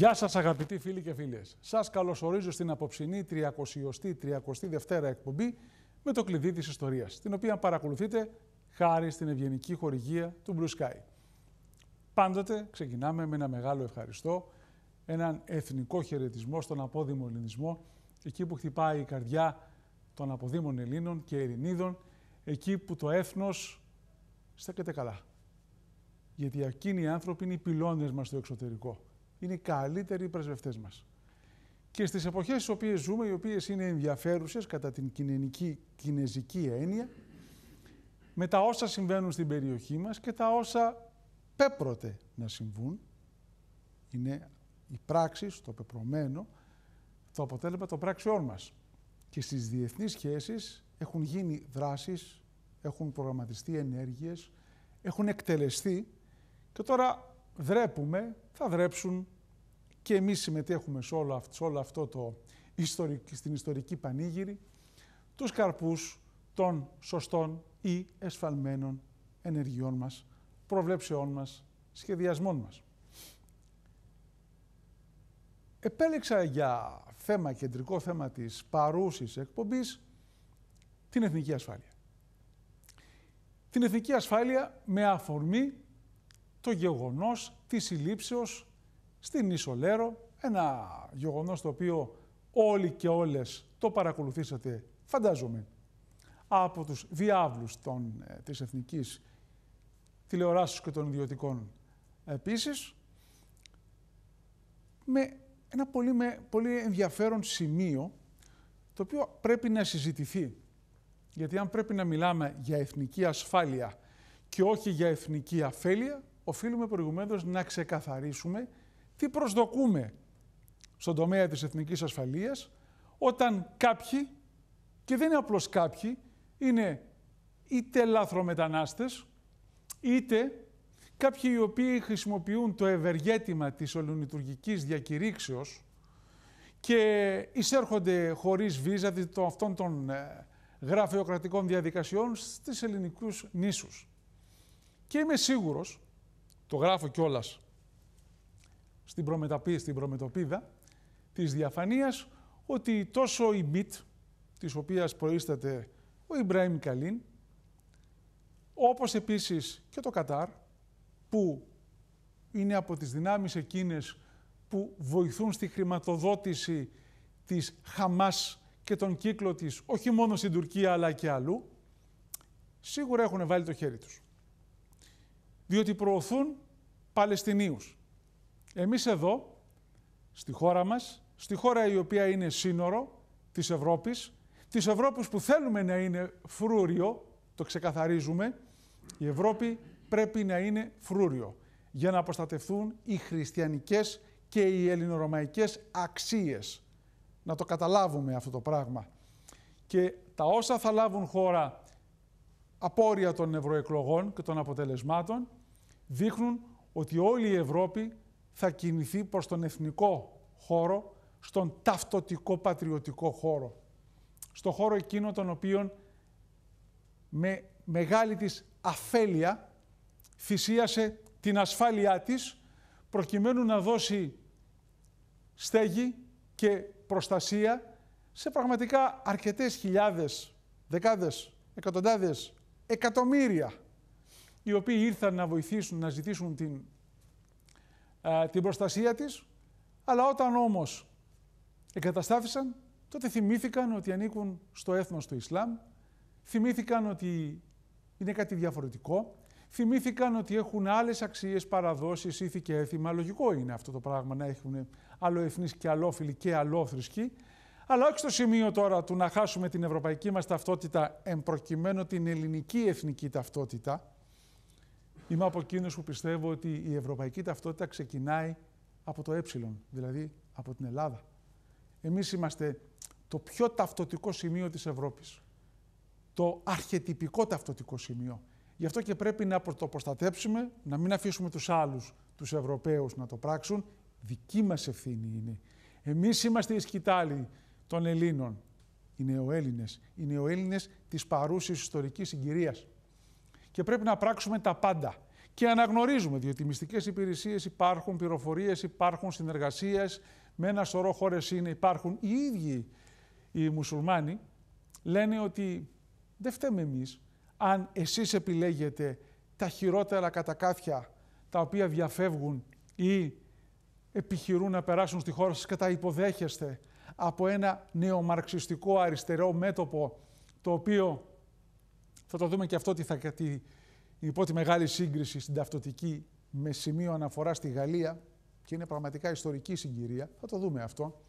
Γεια σας αγαπητοί φίλοι και φίλες. Σας καλωσορίζω στην απόψινή 30-32η εκπομπή με το κλειδί της ιστορίας, την οποία παρακολουθείτε χάρη στην ευγενική χορηγία του Blue Sky. Πάντοτε ξεκινάμε με ένα μεγάλο ευχαριστώ, έναν εθνικό χαιρετισμό στον απόδημο ελληνισμό, εκεί που χτυπάει η καρδιά των αποδήμων Ελλήνων και Ελληνίδων, εκεί που το έθνος στέκεται καλά. Γιατί εκείνοι οι άνθρωποι είναι οι πυλώνες μας στο εξωτερικό είναι οι καλύτεροι πρεσβευτές μας. Και στις εποχές στις οποίες ζούμε, οι οποίες είναι ενδιαφέρουσες κατά την κοινωνική, κινέζικη έννοια, με τα όσα συμβαίνουν στην περιοχή μας και τα όσα πέπρωτε να συμβούν, είναι οι πράξεις, το πεπρωμένο, το αποτέλεσμα των πράξεών μας. Και στις διεθνείς σχέσεις έχουν γίνει δράσεις, έχουν προγραμματιστεί ενέργειες, έχουν εκτελεστεί και τώρα δρέπουμε, θα δρέψουν και εμείς συμμετέχουμε σε όλο, αυτό, το ιστορική, στην ιστορική πανήγυρη τους καρπούς των σωστών ή εσφαλμένων ενεργειών μας, προβλέψεών μας, σχεδιασμών μας. Επέλεξα για θέμα, κεντρικό θέμα της παρούσης εκπομπής, την εθνική ασφάλεια. Την εθνική ασφάλεια με αφορμή το γεγονός της συλλήψεως στην Ισολέρο, ένα γεγονός το οποίο όλοι και όλες το παρακολουθήσατε, φαντάζομαι, από τους διάβλους των, ε, της εθνικής τηλεοράσεως και των ιδιωτικών επίσης, με ένα πολύ, με, πολύ ενδιαφέρον σημείο, το οποίο πρέπει να συζητηθεί. Γιατί αν πρέπει να μιλάμε για εθνική ασφάλεια και όχι για εθνική αφέλεια, οφείλουμε προηγουμένως να ξεκαθαρίσουμε τι προσδοκούμε στον τομέα της εθνικής ασφαλείας όταν κάποιοι, και δεν είναι απλώς κάποιοι, είναι είτε λάθρομετανάστες, είτε κάποιοι οι οποίοι χρησιμοποιούν το ευεργέτημα της ολονιτουργικής διακηρύξεως και εισέρχονται χωρίς βίζα των αυτών των ε, γραφειοκρατικών διαδικασιών στις ελληνικούς νήσους. Και είμαι σίγουρος το γράφω κιόλας στην, προμεταπή, στην προμετωπίδα της διαφανείας ότι τόσο η Μπιτ, της οποίας προείσταται ο Ιμπραήμ Καλίν, όπως επίσης και το Κατάρ, που είναι από τις δυνάμεις εκείνες που βοηθούν στη χρηματοδότηση της Χαμάς και τον κύκλο της, όχι μόνο στην Τουρκία αλλά και αλλού, σίγουρα έχουν βάλει το χέρι τους διότι προωθούν Παλαιστινίους. Εμείς εδώ, στη χώρα μας, στη χώρα η οποία είναι σύνορο της Ευρώπης, της Ευρώπης που θέλουμε να είναι φρούριο, το ξεκαθαρίζουμε, η Ευρώπη πρέπει να είναι φρούριο για να προστατευτούν οι χριστιανικές και οι ελληνορωμαϊκές αξίες. Να το καταλάβουμε αυτό το πράγμα. Και τα όσα θα λάβουν χώρα απόρρια των ευρωεκλογών και των αποτελεσμάτων δείχνουν ότι όλη η Ευρώπη θα κινηθεί προς τον εθνικό χώρο, στον ταυτοτικό πατριωτικό χώρο. Στον χώρο εκείνο τον οποίον με μεγάλη της αφέλεια θυσίασε την ασφάλειά της προκειμένου να δώσει στέγη και προστασία σε πραγματικά αρκετές χιλιάδες, δεκάδες, εκατοντάδες, εκατομμύρια οι οποίοι ήρθαν να βοηθήσουν, να ζητήσουν την, την προστασία της, αλλά όταν όμως εγκαταστάθησαν, τότε θυμήθηκαν ότι ανήκουν στο έθνος του Ισλάμ, θυμήθηκαν ότι είναι κάτι διαφορετικό, θυμήθηκαν ότι έχουν άλλες αξίες, παραδόσεις, ήθη και έθιμα. Λογικό είναι αυτό το πράγμα να έχουν άλλο εθνεί και αλλόφιλοι και αλλόθρησκοι, αλλά όχι στο σημείο τώρα του να χάσουμε την ευρωπαϊκή μας ταυτότητα, εμπροκειμένου την ελληνική εθνική ταυτότητα, Είμαι από εκείνους που πιστεύω ότι η ευρωπαϊκή ταυτότητα ξεκινάει από το ε, δηλαδή από την Ελλάδα. Εμείς είμαστε το πιο ταυτοτικό σημείο της Ευρώπης. Το αρχετυπικό ταυτοτικό σημείο. Γι' αυτό και πρέπει να το προστατέψουμε, να μην αφήσουμε τους άλλους, τους Ευρωπαίους να το πράξουν. Δική μας ευθύνη είναι. Εμείς είμαστε οι σκητάλοι των Ελλήνων, οι νεοέλληνες, οι νεοέλληνες της παρούσης ιστορικής συγκυρίας και πρέπει να πράξουμε τα πάντα. Και αναγνωρίζουμε, διότι οι μυστικές υπηρεσίες υπάρχουν, πληροφορίες υπάρχουν, συνεργασίες, με ένα σωρό χώρες είναι, υπάρχουν. Οι ίδιοι οι μουσουλμάνοι λένε ότι δεν φταίμε εμείς αν εσείς επιλέγετε τα χειρότερα κατακάθια τα οποία διαφεύγουν ή επιχειρούν να περάσουν στη χώρα σας και τα υποδέχεστε από ένα νεομαρξιστικό αριστερό μέτωπο το οποίο θα το δούμε και αυτό τι θα τι, η υπότιμη μεγάλη σύγκριση στην ταυτοτική με σημείο αναφορά στη Γαλλία και είναι πραγματικά ιστορική συγκυρία, θα το δούμε αυτό,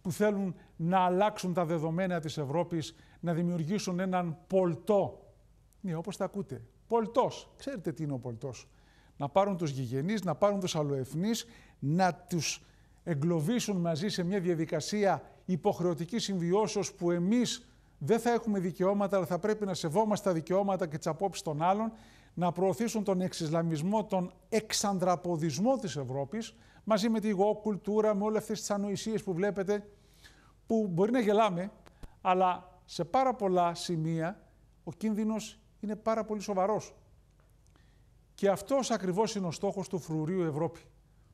που θέλουν να αλλάξουν τα δεδομένα της Ευρώπης, να δημιουργήσουν έναν πολτό. Ναι, όπως τα ακούτε, πολτός. Ξέρετε τι είναι ο πολτός. Να πάρουν τους γηγενείς, να πάρουν τους αλλοεθνείς, να τους εγκλωβίσουν μαζί σε μια διαδικασία υποχρεωτικής συμβιώσεως που εμείς δεν θα έχουμε δικαιώματα, αλλά θα πρέπει να σεβόμαστε τα δικαιώματα και τις απόψεις των άλλων, να προωθήσουν τον εξισλαμισμό, τον εξαντραποδισμό της Ευρώπης, μαζί με τη κουλτούρα, με όλες αυτές τις ανοησίες που βλέπετε, που μπορεί να γελάμε, αλλά σε πάρα πολλά σημεία ο κίνδυνος είναι πάρα πολύ σοβαρός. Και αυτός ακριβώς είναι ο στόχος του φρουρίου Ευρώπη,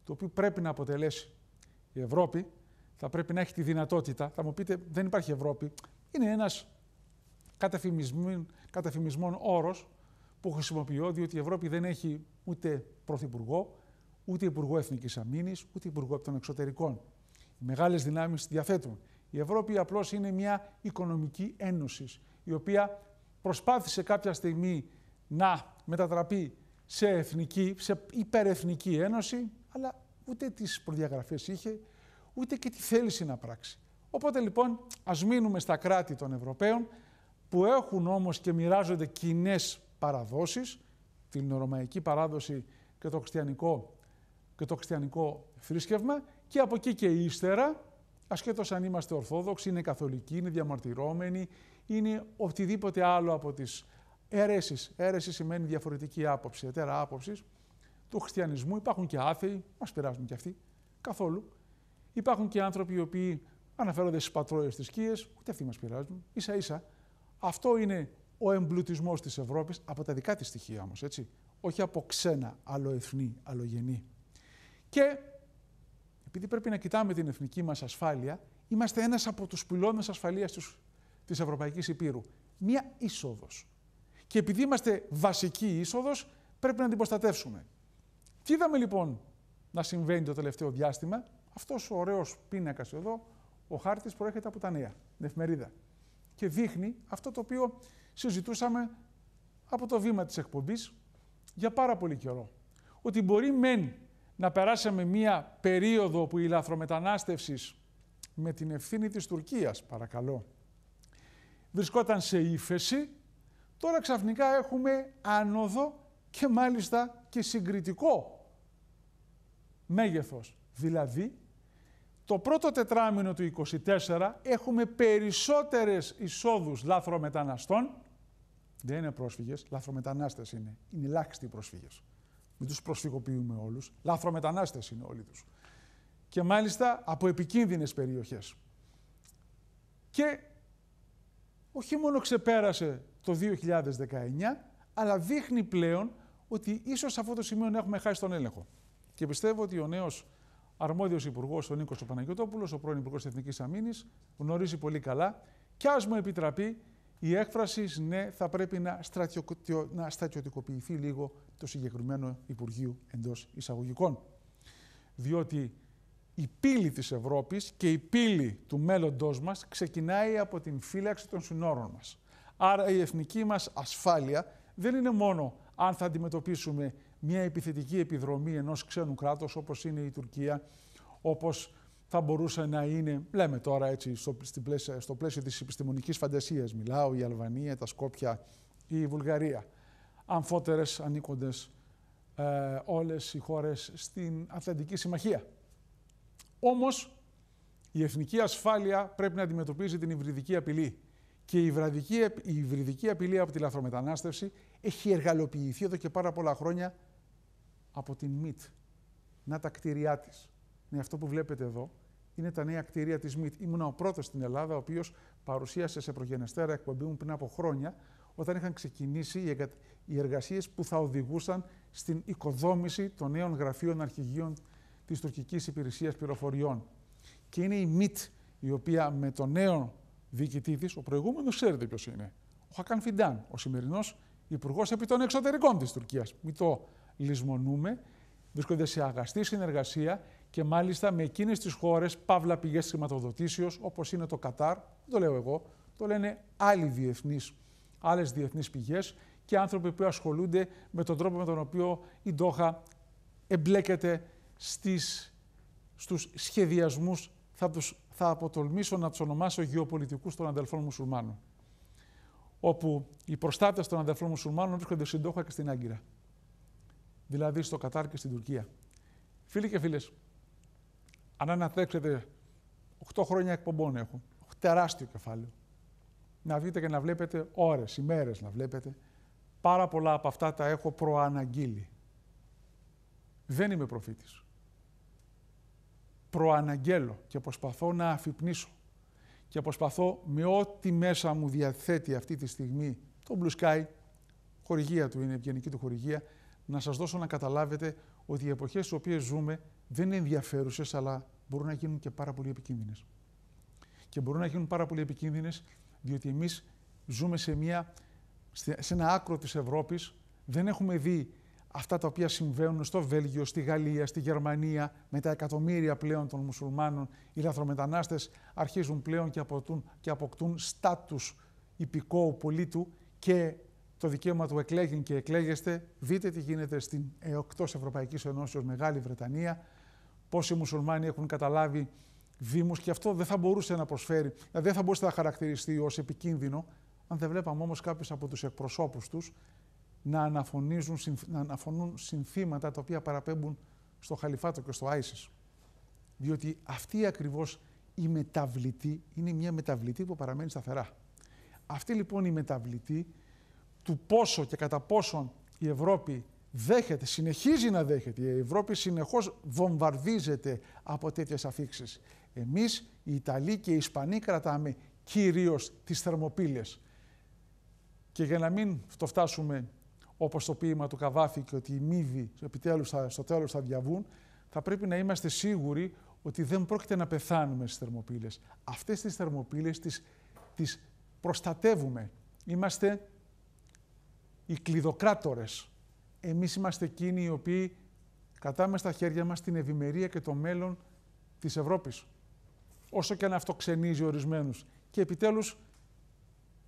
το οποίο πρέπει να αποτελέσει. Η Ευρώπη θα πρέπει να έχει τη δυνατότητα. Θα μου πείτε, δεν υπάρχει Ευρώπη είναι ένας καταφημισμών όρος που χρησιμοποιώ, διότι η Ευρώπη δεν έχει ούτε πρωθυπουργό, ούτε υπουργό εθνικής αμήνης, ούτε υπουργό των εξωτερικών. Οι μεγάλες δυνάμεις διαθέτουν. Η Ευρώπη απλώς είναι μια οικονομική ένωση, η οποία προσπάθησε κάποια στιγμή να μετατραπεί σε εθνική, σε υπερεθνική ένωση, αλλά ούτε τις προδιαγραφές είχε, ούτε και τη θέληση να πράξει. Οπότε λοιπόν ας μείνουμε στα κράτη των Ευρωπαίων που έχουν όμως και μοιράζονται κοινές παραδόσεις, την ρωμαϊκή παράδοση και το χριστιανικό, και το χριστιανικό θρήσκευμα και από εκεί και ύστερα, ασχέτως αν είμαστε ορθόδοξοι, είναι καθολικοί, είναι διαμαρτυρώμενοι, είναι οτιδήποτε άλλο από τις αίρεσεις. Αίρεση σημαίνει διαφορετική άποψη, ετέρα άποψης του χριστιανισμού. Υπάρχουν και άθεοι, μας πειράζουν και αυτοί, καθόλου. Υπάρχουν και άνθρωποι οι οποίοι αναφέρονται στις πατρόλε θρησκείε, ούτε αυτοί μας πειράζουν. σα ίσα αυτό είναι ο εμπλουτισμός της Ευρώπης από τα δικά της στοιχεία όμως, έτσι. Όχι από ξένα, αλλοεθνή, αλλογενή. Και επειδή πρέπει να κοιτάμε την εθνική μας ασφάλεια, είμαστε ένας από τους πυλώνες ασφαλείας της Ευρωπαϊκής Υπήρου. Μία είσοδος. Και επειδή είμαστε βασική είσοδος, πρέπει να την προστατεύσουμε. Τι είδαμε λοιπόν να συμβαίνει το τελευταίο διάστημα, αυτός ο ωραίος πίνακας εδώ, ο χάρτης προέρχεται από τα νέα, την εφημερίδα. Και δείχνει αυτό το οποίο συζητούσαμε από το βήμα της εκπομπής για πάρα πολύ καιρό. Ότι μπορεί μεν να περάσαμε μία περίοδο που η λαθρομετανάστευσης με την ευθύνη της Τουρκίας, παρακαλώ, βρισκόταν σε ύφεση, τώρα ξαφνικά έχουμε άνοδο και μάλιστα και συγκριτικό μέγεθος. Δηλαδή το πρώτο τετράμινο του 2024 έχουμε περισσότερες εισόδους λάθρομεταναστών. Δεν είναι πρόσφυγες, λάθρομετανάστες είναι. Είναι ελάχιστοι πρόσφυγες. Μην τους προσφυγοποιούμε όλους. Λάθρομετανάστες είναι όλοι τους. Και μάλιστα από επικίνδυνες περιοχές. Και όχι μόνο ξεπέρασε το 2019, αλλά δείχνει πλέον ότι ίσως σε αυτό το σημείο να έχουμε χάσει τον έλεγχο. Και πιστεύω ότι ο νέος αρμόδιος υπουργός, ο Νίκο Παναγιώτοπουλο, ο πρώην υπουργός Εθνικής Αμήνης, γνωρίζει πολύ καλά. Και ας μου επιτραπεί η έκφραση, ναι, θα πρέπει να, στρατιωτικο... να στρατιωτικοποιηθεί λίγο το συγκεκριμένο Υπουργείο εντός εισαγωγικών. Διότι η πύλη της Ευρώπης και η πύλη του μέλλοντός μας ξεκινάει από την φύλαξη των συνόρων μας. Άρα η εθνική μας ασφάλεια δεν είναι μόνο αν θα αντιμετωπίσουμε μια επιθετική επιδρομή ενός ξένου κράτους όπως είναι η Τουρκία, όπως θα μπορούσε να είναι, λέμε τώρα έτσι στο, στο πλαίσιο της επιστημονικής φαντασίας, μιλάω η Αλβανία, τα Σκόπια ή η Βουλγαρία. Αμφότερες ανήκοντες ε, όλες οι χώρες στην Αθλαντική Συμμαχία. Όμως εθνική ασφάλεια πρέπει να αντιμετωπίζει την υβριδική απειλή. Και η η υβριδική απειλή από τη λαθρομετανάστευση έχει εργαλοποιηθεί εδώ και πάρα πολλά χρόνια από την ΜΙΤ. Να τα κτίρια της. Ναι, αυτό που βλέπετε εδώ είναι τα νέα κτίρια της ΜΙΤ. Ήμουν ο πρώτος στην Ελλάδα, ο οποίος παρουσίασε σε προγενεστέρα εκπομπή μου πριν από χρόνια, όταν είχαν ξεκινήσει οι εργασίες που θα οδηγούσαν στην οικοδόμηση των νέων γραφείων αρχηγείων της τουρκικής υπηρεσίας πληροφοριών. Και είναι η ΜΙΤ, η οποία με τον νέο διοικητή της, ο προηγούμενος ξέρετε ποιος είναι, ο Χακάν Φιντάν, ο σημερινός υπουργός επί των εξωτερικών της Τουρκίας. Μην το λησμονούμε. Βρίσκονται σε αγαστή συνεργασία και μάλιστα με εκείνες τις χώρες, παύλα πηγές χρηματοδοτήσεως, όπως είναι το Κατάρ, δεν το λέω εγώ, το λένε άλλοι διεθνείς άλλες διεθνείς πηγές και άνθρωποι που ασχολούνται με τον τρόπο με τον οποίο η Ντόχα εμπλέκεται στις, στους σχεδιασμούς, θα, τους, θα αποτολμήσω να τους ονομάσω γεωπολιτικούς των αδελφών μουσουλμάνων όπου οι προστάτες των αδερφών μουσουλμάνων βρίσκονται στην Τόχα και στην Άγκυρα. Δηλαδή στο Κατάρ και στην Τουρκία. Φίλοι και φίλες, αν αναθέξετε 8 χρόνια εκπομπών έχω, τεράστιο κεφάλαιο. Να βγείτε και να βλέπετε ώρες, ημέρες να βλέπετε. Πάρα πολλά από αυτά τα έχω προαναγγείλει. Δεν είμαι προφήτης. Προαναγγέλω και προσπαθώ να αφυπνήσω και προσπαθώ με ό,τι μέσα μου διαθέτει αυτή τη στιγμή το Blue Sky, χορηγία του είναι, ευγενική του χορηγία, να σας δώσω να καταλάβετε ότι οι εποχές στις οποίες ζούμε δεν είναι ενδιαφέρουσες, αλλά μπορούν να γίνουν και πάρα πολύ επικίνδυνες. Και μπορούν να γίνουν πάρα πολύ επικίνδυνες, διότι εμείς ζούμε σε, μια, σε ένα άκρο της Ευρώπης, δεν έχουμε δει αυτά τα οποία συμβαίνουν στο Βέλγιο, στη Γαλλία, στη Γερμανία, με τα εκατομμύρια πλέον των μουσουλμάνων, οι λαθρομετανάστες αρχίζουν πλέον και αποκτούν, και αποκτούν στάτους υπηκόου πολίτου και το δικαίωμα του εκλέγει και εκλέγεστε. Δείτε τι γίνεται στην ε, εκτός Ευρωπαϊκής Ενώσεως Μεγάλη Βρετανία, Πόσοι οι μουσουλμάνοι έχουν καταλάβει δήμους και αυτό δεν θα μπορούσε να προσφέρει, δεν θα μπορούσε να χαρακτηριστεί ως επικίνδυνο, αν δεν βλέπαμε όμως κάποιους από τους εκπροσώπους τους να, αναφωνίζουν, να αναφωνούν συνθήματα τα οποία παραπέμπουν στο Χαλιφάτο και στο Άισις. Διότι αυτή ακριβώς η μεταβλητή είναι μια μεταβλητή που παραμένει σταθερά. Αυτή λοιπόν η μεταβλητή του πόσο και κατά πόσον η Ευρώπη δέχεται, συνεχίζει να δέχεται. Η Ευρώπη συνεχώς βομβαρδίζεται από τέτοιες αφήξεις. Εμείς, οι Ιταλοί και οι Ισπανοί κρατάμε κυρίως τις θερμοπύλες. Και για να μην το φτάσουμε όπως το ποίημα του Καβάφη και ότι οι μύβοι επιτέλους θα, στο τέλος θα διαβούν, θα πρέπει να είμαστε σίγουροι ότι δεν πρόκειται να πεθάνουμε στις θερμοπύλες. Αυτές τις θερμοπύλες τις, τις προστατεύουμε. Είμαστε οι κλειδοκράτορες. Εμείς είμαστε εκείνοι οι οποίοι κατάμε στα χέρια μας την ευημερία και το μέλλον της Ευρώπης. Όσο και αν αυτό ξενίζει ορισμένους. Και επιτέλους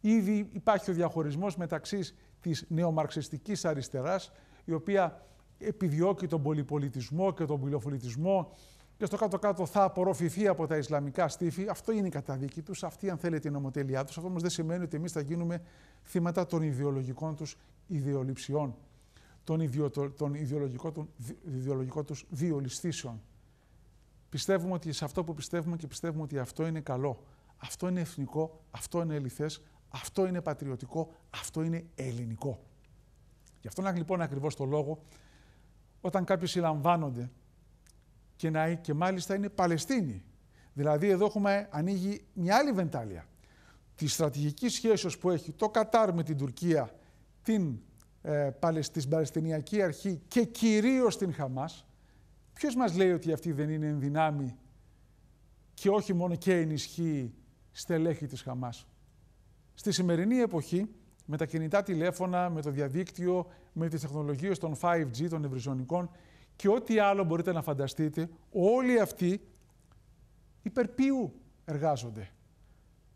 ήδη υπάρχει ο διαχωρισμός μεταξύ της νεομαρξιστικής αριστεράς, η οποία επιδιώκει τον πολυπολιτισμό και τον πολυφολιτισμό και στο κάτω-κάτω θα απορροφηθεί από τα Ισλαμικά στήφη. Αυτό είναι η καταδίκη τους. Αυτή, αν θέλετε, η νομοτελειά τους. Αυτό όμως δεν σημαίνει ότι εμείς θα γίνουμε θύματα των ιδεολογικών τους ιδεοληψιών, των, ιδιο, των ιδεολογικών τους διολυστήσεων. Πιστεύουμε ότι σε αυτό που πιστεύουμε και πιστεύουμε ότι αυτό είναι καλό. Αυτό είναι εθνικό, αυτό είναι ελιθές, αυτό είναι πατριωτικό, αυτό είναι ελληνικό. Γι' αυτόν λοιπόν ακριβώς το λόγο, όταν κάποιοι συλλαμβάνονται και, να, και μάλιστα είναι Παλαιστίνοι, δηλαδή εδώ έχουμε ανοίγει μια άλλη βεντάλια, τη στρατηγική σχέση που έχει το Κατάρ με την Τουρκία, την ε, Παλαιστινιακή Αρχή και κυρίως την Χαμάς, ποιος μας λέει ότι αυτή δεν είναι ενδυνάμει και όχι μόνο και ενισχύει στελέχη της Χαμάς. Στη σημερινή εποχή, με τα κινητά τηλέφωνα, με το διαδίκτυο, με τις τεχνολογίες των 5G, των ευρυζωνικών και ό,τι άλλο μπορείτε να φανταστείτε, όλοι αυτοί υπερπίου εργάζονται.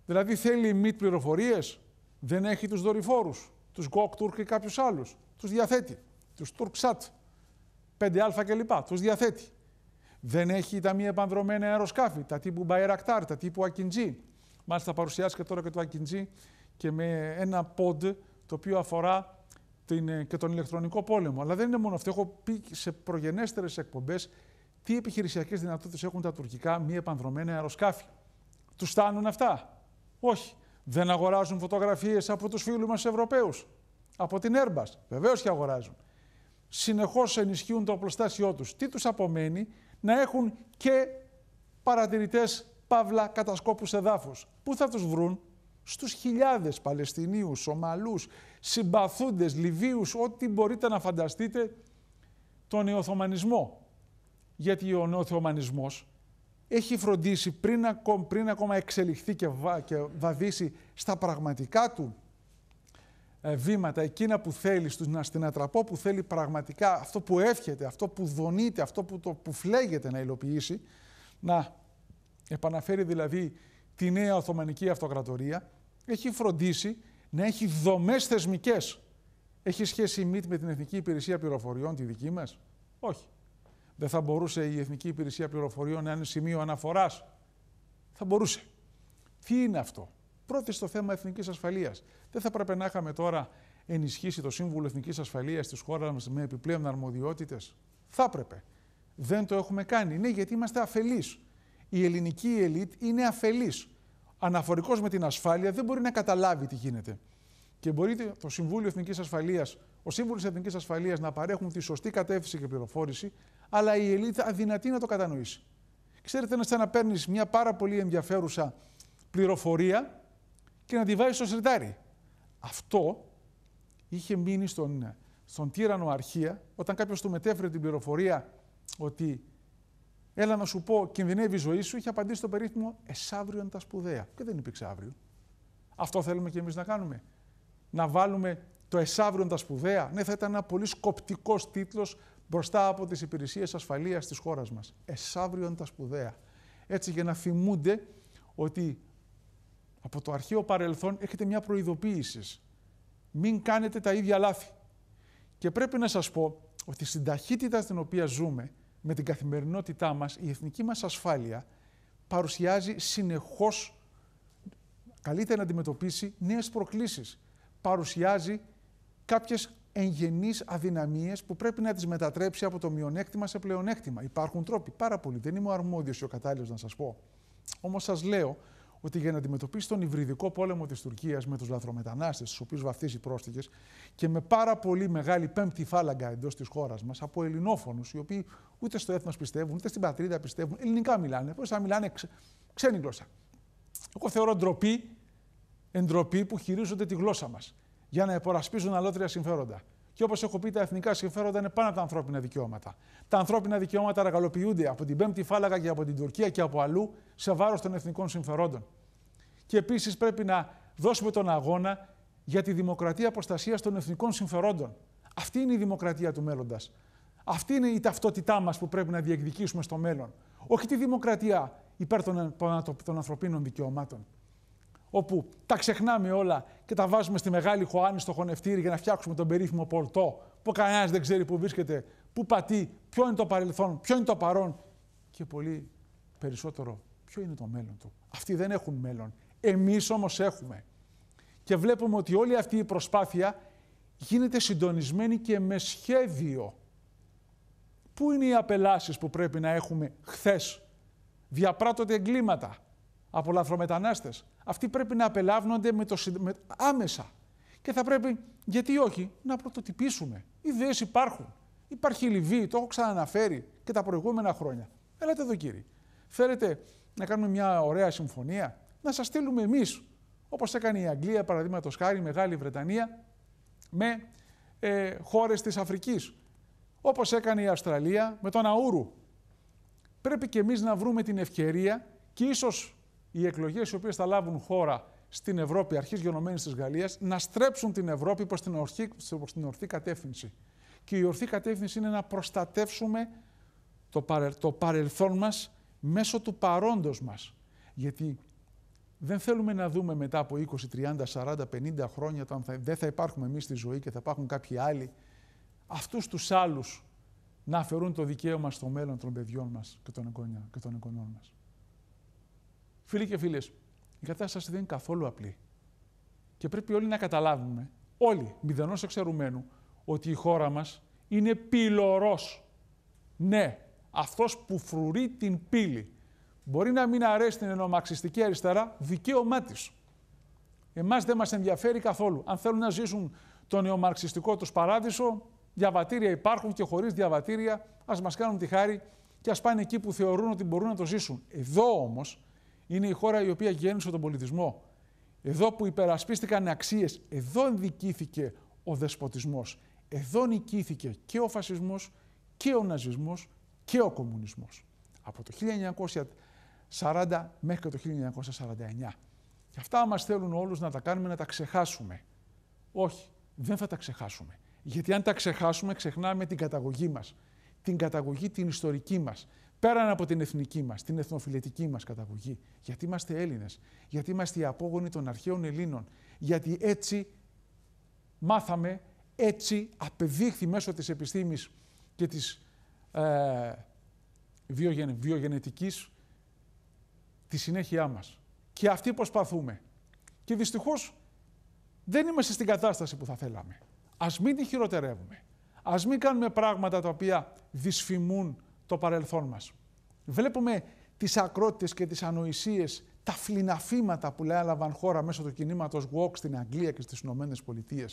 Δηλαδή θέλει μη πληροφορίες, δεν έχει τους δορυφόρους, τους GOKTURK και κάποιους άλλους. Τους διαθέτει, τους TURKSAT, 5α κλπ. Τους διαθέτει. Δεν έχει τα μη επανδρομένα αεροσκάφη, τα τύπου Bayraktar, τα τύπου Akinji, Μάλιστα θα παρουσιάσει και τώρα και το Ακιντζή και με ένα πόντ το οποίο αφορά την, ε, και τον ηλεκτρονικό πόλεμο. Αλλά δεν είναι μόνο αυτό. Έχω πει σε προγενέστερες εκπομπές τι επιχειρησιακές δυνατότητες έχουν τα τουρκικά μη επανδρομένα αεροσκάφη. Τους στάνουν αυτά. Όχι. Δεν αγοράζουν φωτογραφίες από τους φίλους μας Ευρωπαίους. Από την Airbus. Βεβαίως και αγοράζουν. Συνεχώς ενισχύουν το οπλοστάσιό τους. Τι τους απομένει να έχουν και παρατηρητές παύλα κατασκόπου εδάφους. Πού θα τους βρουν, στους χιλιάδες παλαιστινίους, Σομαλούς, συμπαθούντες, Λιβύους, ό,τι μπορείτε να φανταστείτε, τον Ιωθωμανισμό. Γιατί ο Ιωθωμανισμός έχει φροντίσει πριν ακόμα, πριν ακόμα εξελιχθεί και, βα, βαδίσει στα πραγματικά του ε, βήματα, εκείνα που θέλει, στους, να στην ατραπώ που θέλει πραγματικά, αυτό που εύχεται, αυτό που δονείται, αυτό που, το, που φλέγεται να υλοποιήσει, να επαναφέρει δηλαδή τη νέα Οθωμανική Αυτοκρατορία, έχει φροντίσει να έχει δομές θεσμικές. Έχει σχέση η με την Εθνική Υπηρεσία Πληροφοριών, τη δική μας. Όχι. Δεν θα μπορούσε η Εθνική Υπηρεσία Πληροφοριών να είναι σημείο αναφοράς. Θα μπορούσε. Τι είναι αυτό. Πρώτη στο θέμα εθνικής ασφαλείας. Δεν θα πρέπει να είχαμε τώρα ενισχύσει το Σύμβουλο Εθνικής Ασφαλείας της χώρας μας με επιπλέον αρμοδιότητες. Θα έπρεπε. Δεν το έχουμε κάνει. Ναι, γιατί είμαστε αφελείς η ελληνική ελίτ είναι αφελής. Αναφορικός με την ασφάλεια δεν μπορεί να καταλάβει τι γίνεται. Και μπορεί το Συμβούλιο Εθνικής Ασφαλείας, ο Σύμβουλος Εθνικής Ασφαλείας να παρέχουν τη σωστή κατεύθυνση και πληροφόρηση, αλλά η ελίτ αδυνατεί να το κατανοήσει. Ξέρετε, είναι σαν να παίρνεις μια πάρα πολύ ενδιαφέρουσα πληροφορία και να τη βάζεις στο σιρτάρι. Αυτό είχε μείνει στον, στον τύρανο αρχεία, όταν κάποιος του μετέφερε την πληροφορία ότι Έλα να σου πω, κινδυνεύει η ζωή σου, είχε απαντήσει το περίφημο Εσάβριον τα σπουδαία. Και δεν υπήρξε αύριο. Αυτό θέλουμε και εμείς να κάνουμε. Να βάλουμε το Εσάβριον τα σπουδαία. Ναι, θα ήταν ένα πολύ σκοπτικός τίτλος μπροστά από τις υπηρεσίες ασφαλείας της χώρας μας. Εσάβριον τα σπουδαία. Έτσι για να θυμούνται ότι από το αρχαίο παρελθόν έχετε μια προειδοποίηση. Μην κάνετε τα ίδια λάθη. Και πρέπει να σας πω ότι στην ταχύτητα στην οποία ζούμε, με την καθημερινότητά μας, η εθνική μας ασφάλεια παρουσιάζει συνεχώς, καλύτερα να αντιμετωπίσει νέες προκλήσεις. Παρουσιάζει κάποιες εγγενείς αδυναμίες που πρέπει να τις μετατρέψει από το μειονέκτημα σε πλεονέκτημα. Υπάρχουν τρόποι, πάρα πολύ. Δεν είμαι ο αρμόδιος ο κατάλληλος να σας πω. Όμως σας λέω ότι για να αντιμετωπίσει τον υβριδικό πόλεμο της Τουρκίας με τους λαθρομετανάστες, στους οποίους βαφτίζει πρόσφυγε, και με πάρα πολύ μεγάλη πέμπτη φάλαγγα εντός της χώρας μας από ελληνόφωνους, οι οποίοι ούτε στο έθνος πιστεύουν, ούτε στην πατρίδα πιστεύουν. Ελληνικά μιλάνε. Πώς θα μιλάνε ξένη γλώσσα. Εγώ θεωρώ ντροπή, εντροπή που χειρίζονται τη γλώσσα μας για να υπορασπίζουν αλότρια συμφέροντα. Και όπως έχω πει, τα εθνικά συμφέροντα είναι πάνω από τα ανθρώπινα δικαιώματα. Τα ανθρώπινα δικαιώματα αργαλοποιούνται από την Πέμπτη Φάλαγα και από την Τουρκία και από αλλού σε βάρος των εθνικών συμφερόντων. Και επίσης πρέπει να δώσουμε τον αγώνα για τη δημοκρατία προστασία των εθνικών συμφερόντων. Αυτή είναι η δημοκρατία του μέλλοντας. Αυτή είναι η ταυτότητά μας που πρέπει να διεκδικήσουμε στο μέλλον. Όχι τη δημοκρατία υπέρ των, των ανθρωπίνων δικαιωμάτων. Όπου τα ξεχνάμε όλα και τα βάζουμε στη μεγάλη χωάνη στο χωνευτήρι για να φτιάξουμε τον περίφημο πορτό που κανένας δεν ξέρει που βρίσκεται, που πατεί, ποιο είναι το παρελθόν, ποιο είναι το παρόν και πολύ περισσότερο ποιο είναι το μέλλον του. Αυτοί δεν έχουν μέλλον. Εμείς όμως. έχουμε. Και βλέπουμε ότι όλη αυτή η προσπάθεια γίνεται συντονισμένη και με σχέδιο. Πού είναι οι απελάσεις που πρέπει να έχουμε χθες. Διαπράττονται εγκλήματα από λαθρομετανάστες. Αυτοί πρέπει να απελάβνονται με το, άμεσα. Και θα πρέπει, γιατί όχι, να πρωτοτυπήσουμε. Ιδέες υπάρχουν. Υπάρχει η Λιβύη, το έχω ξαναναφέρει και τα προηγούμενα χρόνια. Έλατε εδώ κύριοι. Θέλετε να κάνουμε μια ωραία συμφωνία, να σας στείλουμε εμείς, όπως έκανε η Αγγλία, παραδείγματος χάρη, η Μεγάλη Βρετανία, με ε, χώρες της Αφρικής όπως έκανε η Αυστραλία με τον Αούρου. Πρέπει και εμείς να βρούμε την ευκαιρία και ίσως οι εκλογές οι οποίες θα λάβουν χώρα στην Ευρώπη, αρχής γενομένης της Γαλλίας, να στρέψουν την Ευρώπη προς την, ορθή, προς την ορθή κατεύθυνση. Και η ορθή κατεύθυνση είναι να προστατεύσουμε το, το παρελθόν μας μέσω του παρόντος μας. Γιατί δεν θέλουμε να δούμε μετά από 20, 30, 40, 50 χρόνια, όταν δεν θα υπάρχουμε εμείς στη ζωή και θα υπάρχουν κάποιοι άλλοι, αυτούς τους άλλους να αφαιρούν το δικαίωμα στο μέλλον των παιδιών μας και των, εγγονιών, και των εγγονών μας. Φίλοι και φίλες, η κατάσταση δεν είναι καθόλου απλή. Και πρέπει όλοι να καταλάβουμε, όλοι, μηδενός εξαιρουμένου, ότι η χώρα μας είναι πυλωρός. Ναι, αυτός που φρουρεί την πύλη μπορεί να μην αρέσει την ενωμαξιστική αριστερά, δικαίωμά της. Εμάς δεν μας ενδιαφέρει καθόλου. Αν θέλουν να ζήσουν τον νεομαρξιστικό τους παράδεισο, Διαβατήρια υπάρχουν και χωρίς διαβατήρια ας μας κάνουν τη χάρη και ας πάνε εκεί που θεωρούν ότι μπορούν να το ζήσουν. Εδώ όμως είναι η χώρα η οποία γέννησε τον πολιτισμό. Εδώ που υπερασπίστηκαν αξίες, εδώ ενδικήθηκε ο δεσποτισμός. Εδώ νικήθηκε και ο φασισμός και ο ναζισμός και ο κομμουνισμός. Από το 1940 μέχρι το 1949. Και αυτά μας θέλουν όλους να τα κάνουμε να τα ξεχάσουμε. Όχι, δεν θα τα ξεχάσουμε. Γιατί αν τα ξεχάσουμε, ξεχνάμε την καταγωγή μας. Την καταγωγή την ιστορική μας. Πέραν από την εθνική μας, την εθνοφιλετική μας καταγωγή. Γιατί είμαστε Έλληνες. Γιατί είμαστε οι απόγονοι των αρχαίων Ελλήνων. Γιατί έτσι μάθαμε, έτσι απεδείχθη μέσω της επιστήμης και της ε, βιογεν, βιογενετικής τη συνέχειά μας. Και αυτοί προσπαθούμε. Και δυστυχώς δεν είμαστε στην κατάσταση που θα θέλαμε ας μην τη χειροτερεύουμε. Ας μην κάνουμε πράγματα τα οποία δυσφημούν το παρελθόν μας. Βλέπουμε τις ακρότητες και τις ανοησίες, τα φλιναφήματα που λέει χώρα μέσω του κινήματος Walk στην Αγγλία και στις Ηνωμένες Πολιτείες.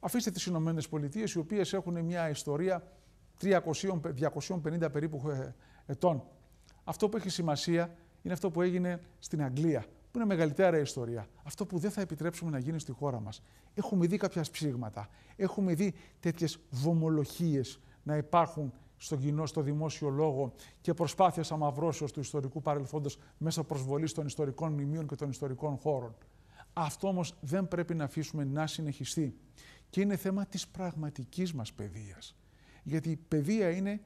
Αφήστε τις Ηνωμένες Πολιτείες, οι οποίες έχουν μια ιστορία 300, 250 περίπου ε, ετών. Αυτό που έχει σημασία είναι αυτό που έγινε στην Αγγλία, που είναι μεγαλύτερα ιστορία. Αυτό που δεν θα επιτρέψουμε να γίνει στη χώρα μας. Έχουμε δει κάποια σψίγματα, Έχουμε δει τέτοιες βομολοχίες να υπάρχουν στον κοινό, στο δημόσιο λόγο και προσπάθειες αμαυρώσεως του ιστορικού παρελθόντος μέσα προσβολής των ιστορικών μνημείων και των ιστορικών χώρων. Αυτό όμως δεν πρέπει να αφήσουμε να συνεχιστεί. Και είναι θέμα της πραγματικής μας παιδείας. Γιατί η παιδεία είναι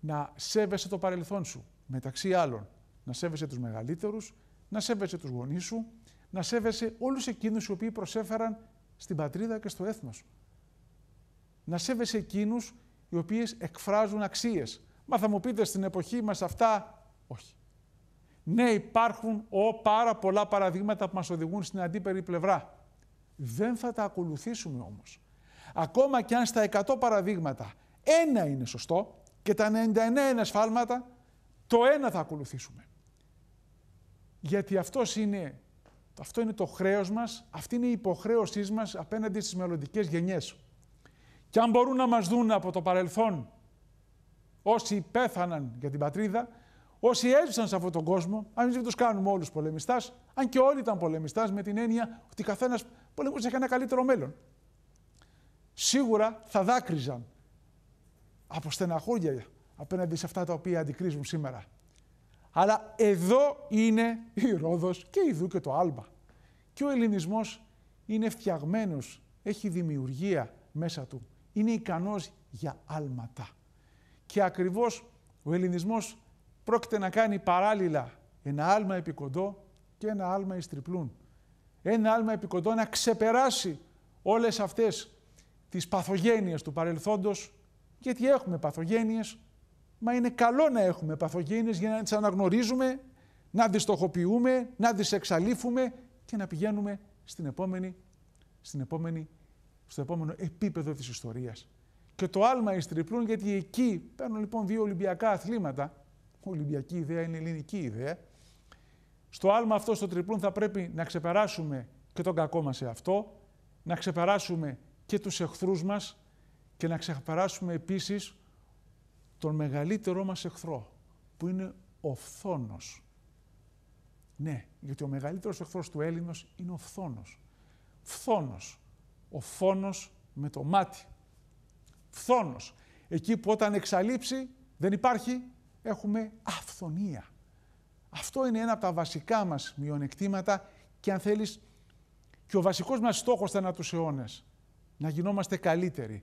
να σέβεσαι το παρελθόν σου, μεταξύ άλλων. Να σέβεσαι τους μεγαλύτερους, να σέβεσαι τους γονείς σου, να σέβεσαι όλους εκείνους οι οποίοι προσέφεραν στην πατρίδα και στο έθνος σου. Να σέβεσαι εκείνους οι οποίες εκφράζουν αξίες. Μα θα μου πείτε στην εποχή μας αυτά, όχι. Ναι, υπάρχουν ο, πάρα πολλά παραδείγματα που μας οδηγούν στην αντίπερη πλευρά. Δεν θα τα ακολουθήσουμε όμως. Ακόμα και αν στα 100 παραδείγματα ένα είναι σωστό και τα 99 είναι σφάλματα, το ένα θα ακολουθήσουμε. Γιατί αυτός είναι, αυτό είναι το χρέος μας, αυτή είναι η υποχρέωσή μας απέναντι στις μελλοντικές γενιές. Και αν μπορούν να μας δουν από το παρελθόν όσοι πέθαναν για την πατρίδα, όσοι έζησαν σε αυτόν τον κόσμο, αν δεν τους κάνουμε όλους πολεμιστάς, αν και όλοι ήταν πολεμιστάς με την έννοια ότι καθένας πολεμούσε για ένα καλύτερο μέλλον. Σίγουρα θα δάκρυζαν από στεναχώρια απέναντι σε αυτά τα οποία αντικρίζουν σήμερα. Αλλά εδώ είναι η Ρόδος και η Δού και το άλμα Και ο ελληνισμός είναι φτιαγμένος, έχει δημιουργία μέσα του. Είναι ικανός για άλματα. Και ακριβώς ο ελληνισμός πρόκειται να κάνει παράλληλα ένα άλμα επικοντό και ένα άλμα εις τριπλούν. Ένα άλμα επικοντό να ξεπεράσει όλες αυτές τις παθογένειες του παρελθόντος, γιατί έχουμε παθογένειες, Μα είναι καλό να έχουμε παθογένειες για να τις αναγνωρίζουμε, να δυστοχοποιούμε, να εξαλείφουμε και να πηγαίνουμε στην επόμενη, στην επόμενη, στο επόμενο επίπεδο της ιστορίας. Και το άλμα εις τριπλούν γιατί εκεί παίρνουν λοιπόν δύο Ολυμπιακά αθλήματα. Ολυμπιακή ιδέα είναι ελληνική ιδέα. Στο άλμα αυτό στο τριπλούν θα πρέπει να ξεπεράσουμε και τον κακό μας εαυτό, να ξεπεράσουμε και τους εχθρούς μας και να ξεπεράσουμε επίσης τον μεγαλύτερό μας εχθρό, που είναι ο φθόνος. Ναι, γιατί ο μεγαλύτερος εχθρός του Έλληνος είναι ο φθόνος. Φθόνος. Ο φθόνος με το μάτι. Φθόνος. Εκεί που όταν εξαλείψει, δεν υπάρχει, έχουμε αφθονία. Αυτό είναι ένα από τα βασικά μας μειονεκτήματα και αν θέλεις και ο βασικός μας στόχος θα είναι τους Να γινόμαστε καλύτεροι.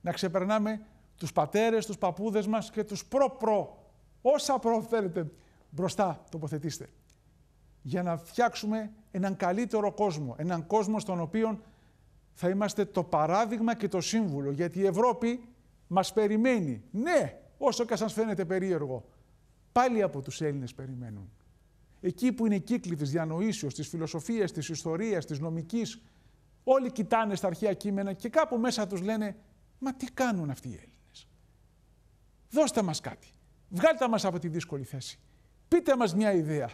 Να ξεπερνάμε τους πατέρες, τους παππούδες μας και τους προ-προ, όσα προφέρετε μπροστά τοποθετήστε. Για να φτιάξουμε έναν καλύτερο κόσμο, έναν κόσμο στον οποίο θα είμαστε το παράδειγμα και το σύμβουλο, γιατί η Ευρώπη μας περιμένει. Ναι, όσο και σας φαίνεται περίεργο, πάλι από τους Έλληνες περιμένουν. Εκεί που είναι κύκλη κύκλοι της διανοήσεως, της φιλοσοφίας, της ιστορίας, της νομικής, όλοι κοιτάνε στα αρχαία κείμενα και κάπου μέσα τους λένε «Μα τι κάνουν αυτοί οι Έλληνες» Δώστε μας κάτι. Βγάλτε μας από τη δύσκολη θέση. Πείτε μας μια ιδέα.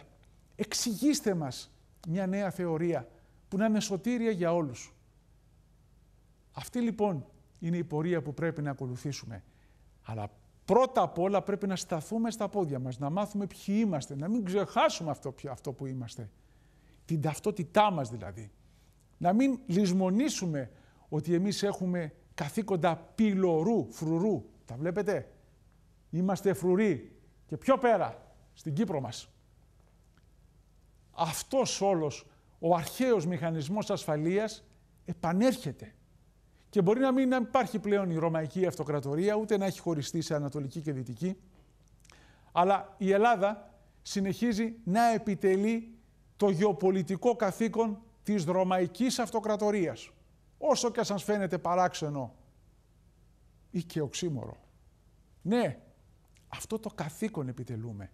Εξηγήστε μας μια νέα θεωρία που να είναι σωτήρια για όλους. Αυτή λοιπόν είναι η πορεία που πρέπει να ακολουθήσουμε. Αλλά πρώτα απ' όλα πρέπει να σταθούμε στα πόδια μας, να μάθουμε ποιοι είμαστε, να μην ξεχάσουμε αυτό, αυτό που είμαστε. Την ταυτότητά μας δηλαδή. Να μην λησμονήσουμε ότι εμείς έχουμε καθήκοντα πυλωρού, φρουρού. Τα βλέπετε. Είμαστε φρουροί και πιο πέρα, στην Κύπρο μας. Αυτός όλος ο αρχαίος μηχανισμός ασφαλείας επανέρχεται. Και μπορεί να μην υπάρχει πλέον η Ρωμαϊκή Αυτοκρατορία, ούτε να έχει χωριστεί σε Ανατολική και Δυτική, αλλά η Ελλάδα συνεχίζει να επιτελεί το γεωπολιτικό καθήκον της Ρωμαϊκής Αυτοκρατορίας. Όσο και σας φαίνεται παράξενο ή και οξύμορο. Ναι, αυτό το καθήκον επιτελούμε.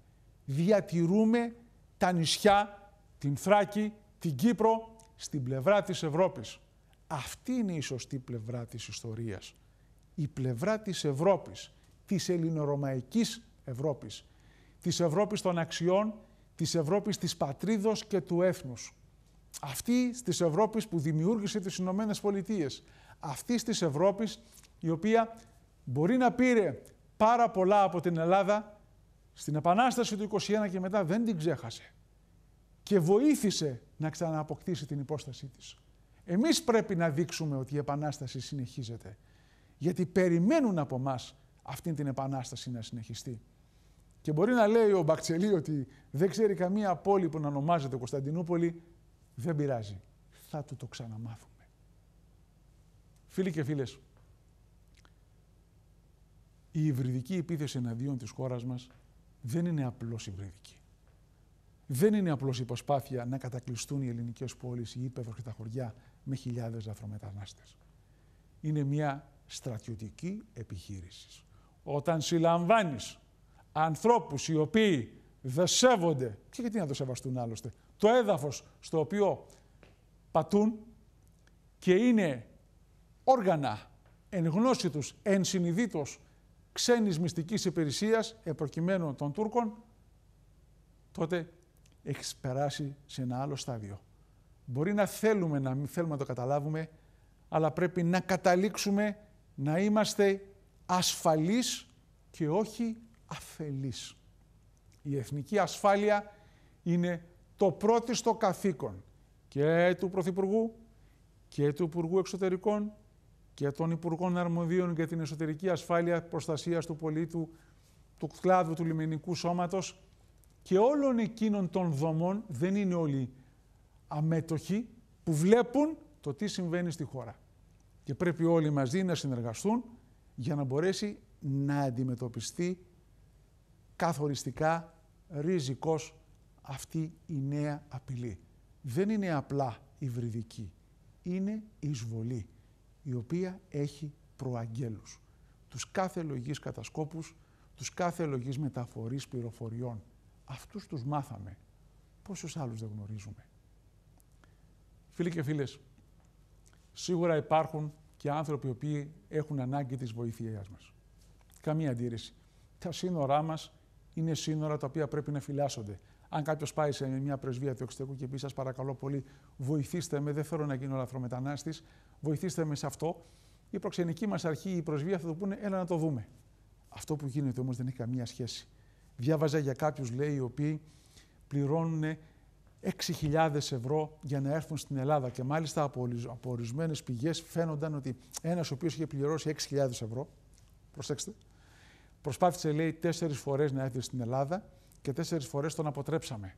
Διατηρούμε τα νησιά, την Θράκη, την Κύπρο στην πλευρά της Ευρώπης. Αυτή είναι η σωστή πλευρά της ιστορίας. Η πλευρά της Ευρώπης, της ελληνορωμαϊκής Ευρώπης, της Ευρώπης των αξιών, της Ευρώπης της πατρίδος και του έθνους. Αυτή της Ευρώπης που δημιούργησε τις Ηνωμένες Πολιτείες. Αυτή της Ευρώπης η οποία μπορεί να πήρε πάρα πολλά από την Ελλάδα στην Επανάσταση του 21 και μετά δεν την ξέχασε και βοήθησε να ξανααποκτήσει την υπόστασή της. Εμείς πρέπει να δείξουμε ότι η Επανάσταση συνεχίζεται γιατί περιμένουν από εμά αυτή την Επανάσταση να συνεχιστεί. Και μπορεί να λέει ο Μπακτσελή ότι δεν ξέρει καμία πόλη που να ονομάζεται Κωνσταντινούπολη, δεν πειράζει. Θα του το ξαναμάθουμε. Φίλοι και φίλες, η υβριδική επίθεση εναντίον της χώρας μας δεν είναι απλώς υβριδική. Δεν είναι απλώς η προσπάθεια να κατακλειστούν οι ελληνικές πόλεις, οι ύπεδρος και τα χωριά με χιλιάδες δαφρομετανάστες. Είναι μια στρατιωτική επιχείρηση. Όταν συλλαμβάνεις ανθρώπους οι οποίοι δεν σέβονται, και γιατί να το σεβαστούν άλλωστε, το έδαφος στο οποίο πατούν και είναι όργανα εν γνώση τους, εν συνειδήτως ξένης μυστικής υπηρεσίας, επροκειμένου των Τούρκων, τότε έχεις περάσει σε ένα άλλο στάδιο. Μπορεί να θέλουμε να μην θέλουμε να το καταλάβουμε, αλλά πρέπει να καταλήξουμε να είμαστε ασφαλείς και όχι αφελείς. Η εθνική ασφάλεια είναι το στο καθήκον και του Πρωθυπουργού και του Υπουργού Εξωτερικών και των Υπουργών Αρμοδίων για την Εσωτερική Ασφάλεια προστασίας του Πολίτου, του κλάδου του λιμενικού σώματος και όλων εκείνων των δομών, δεν είναι όλοι αμέτωχοι, που βλέπουν το τι συμβαίνει στη χώρα. Και πρέπει όλοι μαζί να συνεργαστούν για να μπορέσει να αντιμετωπιστεί καθοριστικά, ριζικός αυτή η νέα απειλή. Δεν είναι απλά υβριδική, είναι εισβολή η οποία έχει προαγγέλους. Τους κάθε λογής κατασκόπους, τους κάθε λογής μεταφορής πληροφοριών. Αυτούς τους μάθαμε. Πόσους άλλους δεν γνωρίζουμε. Φίλοι και φίλες, σίγουρα υπάρχουν και άνθρωποι οι οποίοι έχουν ανάγκη της βοήθειάς μας. Καμία αντίρρηση. Τα σύνορά μας είναι σύνορα τα οποία πρέπει να φυλάσσονται. Αν κάποιος πάει σε μια πρεσβεία του εξωτερικού και πει: Σας παρακαλώ πολύ, βοηθήστε με, δεν θέλω να γίνω λαθρομετανάστης, βοηθήστε με σε αυτό, η προξενική μας αρχή, η προσβία θα το πούνε, έλα να το δούμε. Αυτό που γίνεται όμως δεν έχει καμία σχέση. Διάβαζα για κάποιους, λέει, οι οποίοι πληρώνουν 6.000 ευρώ για να έρθουν στην Ελλάδα και μάλιστα από ορισμένες πηγές φαίνονταν ότι ένας ο οποίος είχε πληρώσει 6.000 ευρώ, προσέξτε, προσπάθησε, λέει, τέσσερις φορές να έρθει στην Ελλάδα και τέσσερις φορές τον αποτρέψαμε.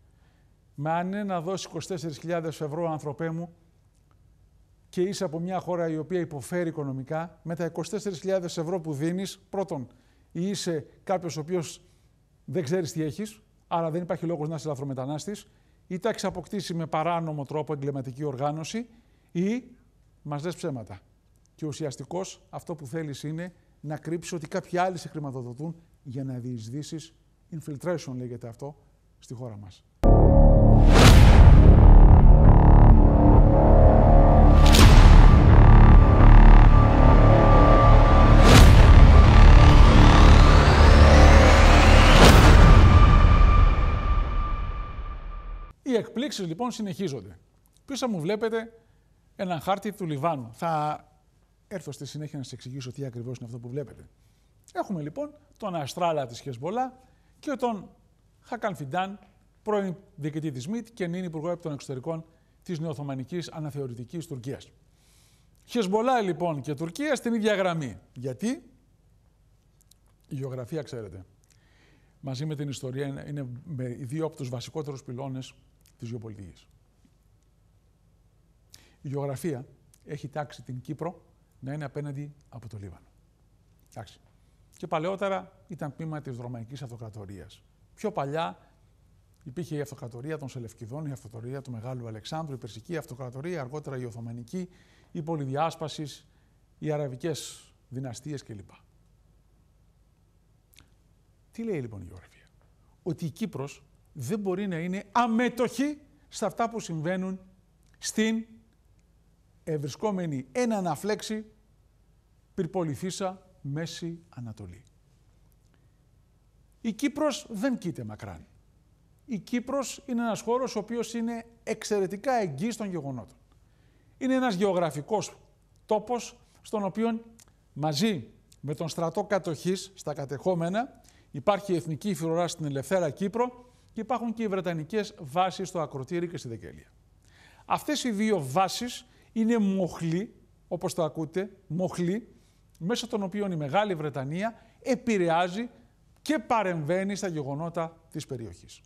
Με αν είναι να δώσει 24.000 ευρώ, ανθρωπέ μου, και είσαι από μια χώρα η οποία υποφέρει οικονομικά, με τα 24.000 ευρώ που δίνεις, πρώτον, ή είσαι κάποιος ο οποίος δεν ξέρεις τι έχεις, άρα δεν υπάρχει λόγος να είσαι λαθρομετανάστης, ή τα έχει αποκτήσει με παράνομο τρόπο εγκληματική οργάνωση, ή μα λε ψέματα. Και ουσιαστικώ αυτό που θέλεις είναι να κρύψεις ότι κάποιοι άλλοι σε χρηματοδοτούν για να διεισδύσεις. Infiltration λέγεται αυτό στη χώρα μας. εκπλήξεις λοιπόν συνεχίζονται. Πίσω μου βλέπετε έναν χάρτη του Λιβάνου. Θα έρθω στη συνέχεια να σας εξηγήσω τι ακριβώς είναι αυτό που βλέπετε. Έχουμε λοιπόν τον Αστράλα της Χεσμολά και τον Χακαν Φιντάν, πρώην διοικητή της ΜΙΤ και νυν Υπουργό των Εξωτερικών της Νεοθωμανικής Αναθεωρητικής Τουρκίας. Χεσμολά λοιπόν και Τουρκία στην ίδια γραμμή. Γιατί η γεωγραφία ξέρετε μαζί με την ιστορία είναι, είναι δύο από τους βασικότερους πυλώνες της γεωπολιτικής. Η γεωγραφία έχει τάξει την Κύπρο να είναι απέναντι από το Λίβανο. Εντάξει. Και παλαιότερα ήταν τμήμα της Ρωμαϊκής Αυτοκρατορίας. Πιο παλιά υπήρχε η Αυτοκρατορία των Σελευκηδών, η Αυτοκρατορία του Μεγάλου Αλεξάνδρου, η Περσική Αυτοκρατορία, αργότερα η Οθωμανική, η Πολυδιάσπασης, οι Αραβικές δυναστείες κλπ. Τι λέει λοιπόν η γεωγραφία. Ότι η Κύπρος δεν μπορεί να είναι αμέτωχη στα αυτά που συμβαίνουν στην ευρισκόμενη ένα αναφλέξη πυρπολιθήσα Μέση Ανατολή. Η Κύπρος δεν κείται μακράν. Η Κύπρος είναι ένας χώρος ο οποίος είναι εξαιρετικά εγγύης των γεγονότων. Είναι ένας γεωγραφικός τόπος στον οποίο μαζί με τον στρατό κατοχής στα κατεχόμενα υπάρχει η Εθνική Φιλορά στην Ελευθέρα Κύπρο και υπάρχουν και οι Βρετανικές βάσεις στο Ακροτήρι και στη Δεκέλεια. Αυτές οι δύο βάσεις είναι μοχλοί, όπως το ακούτε, μοχλοί, μέσα των οποίων η Μεγάλη Βρετανία επηρεάζει και παρεμβαίνει στα γεγονότα της περιοχής.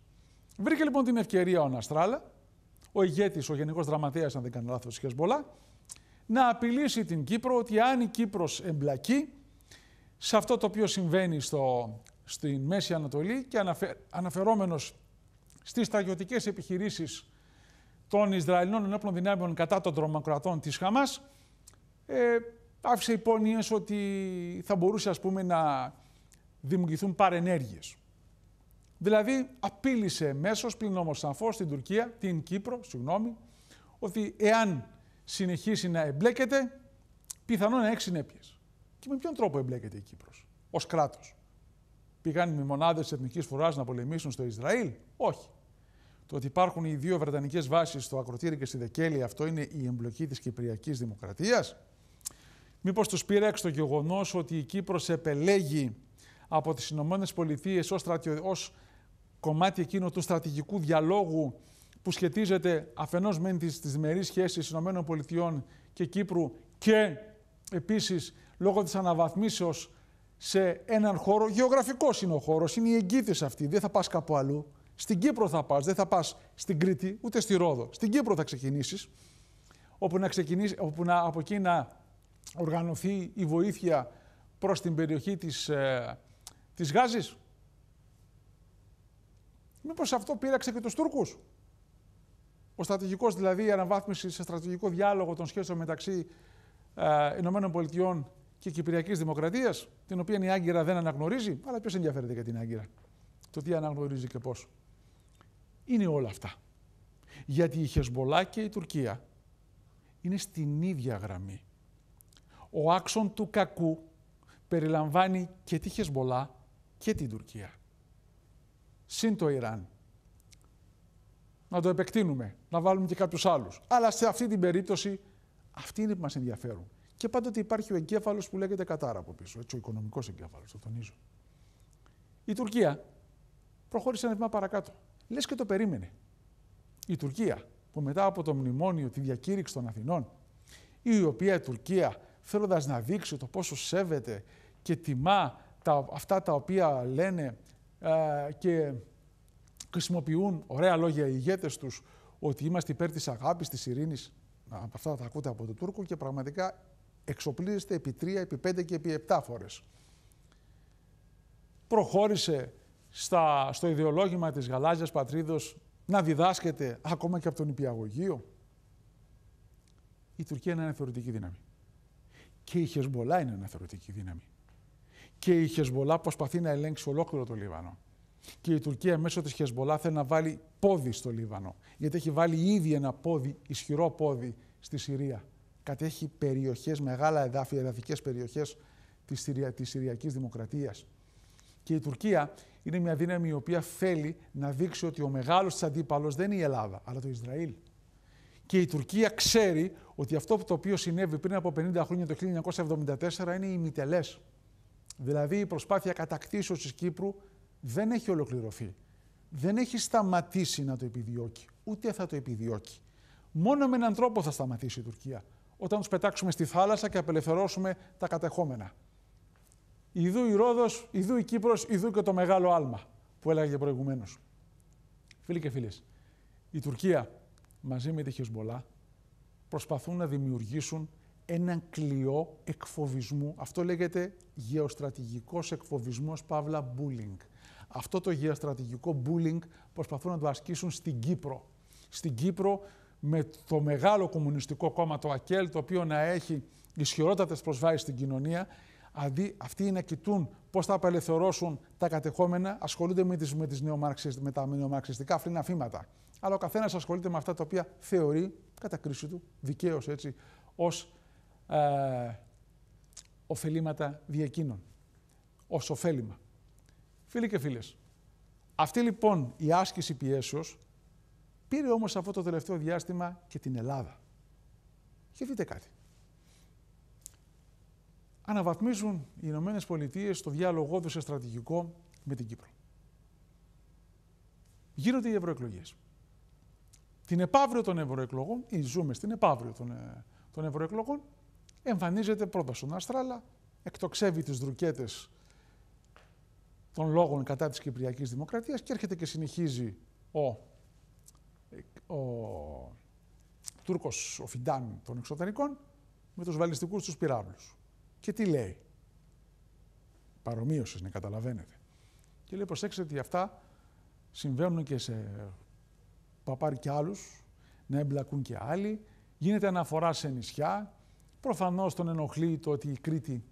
Βρήκε λοιπόν την ευκαιρία ο Ναστράλα, ο ηγέτης, ο Γενικός Δραματέας, αν δεν κάνω λάθος, Χεσμπολά, να απειλήσει την Κύπρο ότι αν η Κύπρος εμπλακεί σε αυτό το οποίο συμβαίνει στο στην Μέση Ανατολή και αναφε, αναφερόμενος στις στρατιωτικές επιχειρήσεις των Ισραηλινών ενόπλων δυνάμεων κατά των τρομακρατών της Χαμάς, ε, άφησε υπόνοιες ότι θα μπορούσε ας πούμε να δημιουργηθούν παρενέργειες. Δηλαδή απείλησε μέσως πλην όμως σαφώς στην Τουρκία, την Κύπρο, συγγνώμη, ότι εάν συνεχίσει να εμπλέκεται, πιθανόν να έχει συνέπειες. Και με ποιον τρόπο εμπλέκεται η Κύπρος ως κράτος. Πήγαν οι μονάδες τη Εθνικής φοράς να πολεμήσουν στο Ισραήλ. Όχι. Το ότι υπάρχουν οι δύο βρετανικές βάσεις στο Ακροτήρι και στη Δεκέλη, αυτό είναι η εμπλοκή της Κυπριακής Δημοκρατίας. Μήπως τους πήρε έξω το γεγονός ότι η Κύπρος επελέγει από τις Ηνωμένες Πολιτείες ως στρατιω... ως κομμάτι εκείνο του στρατηγικού διαλόγου που σχετίζεται αφενός με τις διμερείς σχέσεις ΗΠΑ και Κύπρου και επίσης λόγω της αναβαθμίσεως σε έναν χώρο, γεωγραφικό είναι ο χώρος, είναι η εγκύθε αυτή. Δεν θα πας κάπου αλλού. Στην Κύπρο θα πας, δεν θα πας στην Κρήτη ούτε στη Ρόδο. Στην Κύπρο θα ξεκινήσεις, όπου, να ξεκινήσεις, όπου να, από εκεί να οργανωθεί η βοήθεια προς την περιοχή της ε, της Γάζης. Μήπως αυτό πείραξε και τους Τούρκους. Ο στρατηγικός δηλαδή, η αναβάθμιση σε στρατηγικό διάλογο των σχέσεων μεταξύ ε, ΗΠΑ και Κυπριακής Δημοκρατίας, την οποία η Άγκυρα δεν αναγνωρίζει, αλλά ποιος ενδιαφέρεται για την Άγκυρα. Το τι αναγνωρίζει και πώς. Είναι όλα αυτά. Γιατί η Χεσμολά και η Τουρκία είναι στην ίδια γραμμή. Ο άξον του κακού περιλαμβάνει και τη Χεσμολά και την Τουρκία. Συν το Ιράν. Να το επεκτείνουμε, να βάλουμε και κάποιους άλλους. Αλλά σε αυτή την περίπτωση αυτοί είναι που μας ενδιαφέρουν. Και πάντοτε υπάρχει ο εγκέφαλος που λέγεται Κατάρα από πίσω. Έτσι, ο οικονομικός εγκέφαλος, το τονίζω. Η Τουρκία προχώρησε ένα βήμα παρακάτω. Λες και το περίμενε. Η Τουρκία, που μετά από το μνημόνιο, τη διακήρυξη των Αθηνών, η οποία η Τουρκία θέλοντας να δείξει το πόσο σέβεται και τιμά τα, αυτά τα οποία λένε α, και χρησιμοποιούν ωραία λόγια οι ηγέτες τους, ότι είμαστε υπέρ αγάπης της ειρήνης. από Αυτά τα ακούτε από τον Τούρκο και πραγματικά Εξοπλίζεται επί 3, επί 5 και επί 7 φορές. Προχώρησε στα, στο ιδεολόγημα της γαλάζιας πατρίδος να διδάσκεται ακόμα και από τον υπηαγωγείο. Η Τουρκία είναι θεωρητική δύναμη. Και η Χεσμολά είναι θεωρητική δύναμη. Και η Χεσμολά προσπαθεί να ελέγξει ολόκληρο το Λίβανο. Και η Τουρκία μέσω της Χεσμολά θέλει να βάλει πόδι στο Λίβανο. Γιατί έχει βάλει ήδη ένα πόδι, ισχυρό πόδι, στη Συρία κατέχει περιοχές, μεγάλα εδάφια, εδαφικές περιοχές της, Συρια, της Συριακής Δημοκρατίας. Και η Τουρκία είναι μια δύναμη η οποία θέλει να δείξει ότι ο μεγάλος της αντίπαλος δεν είναι η Ελλάδα, αλλά το Ισραήλ. Και η Τουρκία ξέρει ότι αυτό το οποίο συνέβη πριν από 50 χρόνια το 1974 είναι η μητελές. Δηλαδή η προσπάθεια κατακτήσεως της Κύπρου δεν έχει ολοκληρωθεί. Δεν έχει σταματήσει να το επιδιώκει, ούτε θα το επιδιώκει. Μόνο με έναν τρόπο θα σταματήσει η Τουρκία όταν τους πετάξουμε στη θάλασσα και απελευθερώσουμε τα κατεχόμενα. Ιδού η Ρόδος, ιδού η Κύπρος, ιδού και το μεγάλο άλμα που έλεγα προηγουμένως. Φίλοι και φίλες, η Τουρκία μαζί με τη Χεσμολά προσπαθούν να δημιουργήσουν έναν κλειό εκφοβισμού. Αυτό λέγεται γεωστρατηγικός εκφοβισμός, παύλα bullying. Αυτό το γεωστρατηγικό bullying προσπαθούν να το ασκήσουν στην Κύπρο. Στην Κύπρο με το μεγάλο κομμουνιστικό κόμμα, το ΑΚΕΛ, το οποίο να έχει ισχυρότατες προσβάσεις στην κοινωνία, αντί αυτοί να κοιτούν πώς θα απελευθερώσουν τα κατεχόμενα, ασχολούνται με, τις, με, τις με τα νεομαρξιστικά φλήνα φήματα. Αλλά ο καθένας ασχολείται με αυτά τα οποία θεωρεί, κατά κρίση του, δικαίως έτσι, ως ε, ωφελήματα διεκείνων. Ως ωφέλιμα. Φίλοι και φίλες, αυτή λοιπόν η άσκηση πιέσεως Πήρε όμως αυτό το τελευταίο διάστημα και την Ελλάδα. Και δείτε κάτι. Αναβαθμίζουν οι Ηνωμένες Πολιτείες το διάλογό τους σε στρατηγικό με την Κύπρο. Γίνονται οι ευρωεκλογές. Την επαύριο των ευρωεκλογών, ή ζούμε στην επαύριο ε, των, ευρωεκλογών, εμφανίζεται πρώτα στον Αστράλα, εκτοξεύει τις δρουκέτες των λόγων κατά της κυπριακής Δημοκρατίας και έρχεται και συνεχίζει ο ο Τούρκος, ο Φιντάν των εξωτερικών, με τους βαλιστικούς τους πυράβλους. Και τι λέει. Παρομοίωση, να καταλαβαίνετε. Και λέει, προσέξτε ότι αυτά συμβαίνουν και σε παπάρι και άλλους, να εμπλακούν και άλλοι. Γίνεται αναφορά σε νησιά. Προφανώς τον ενοχλεί το ότι η Κρήτη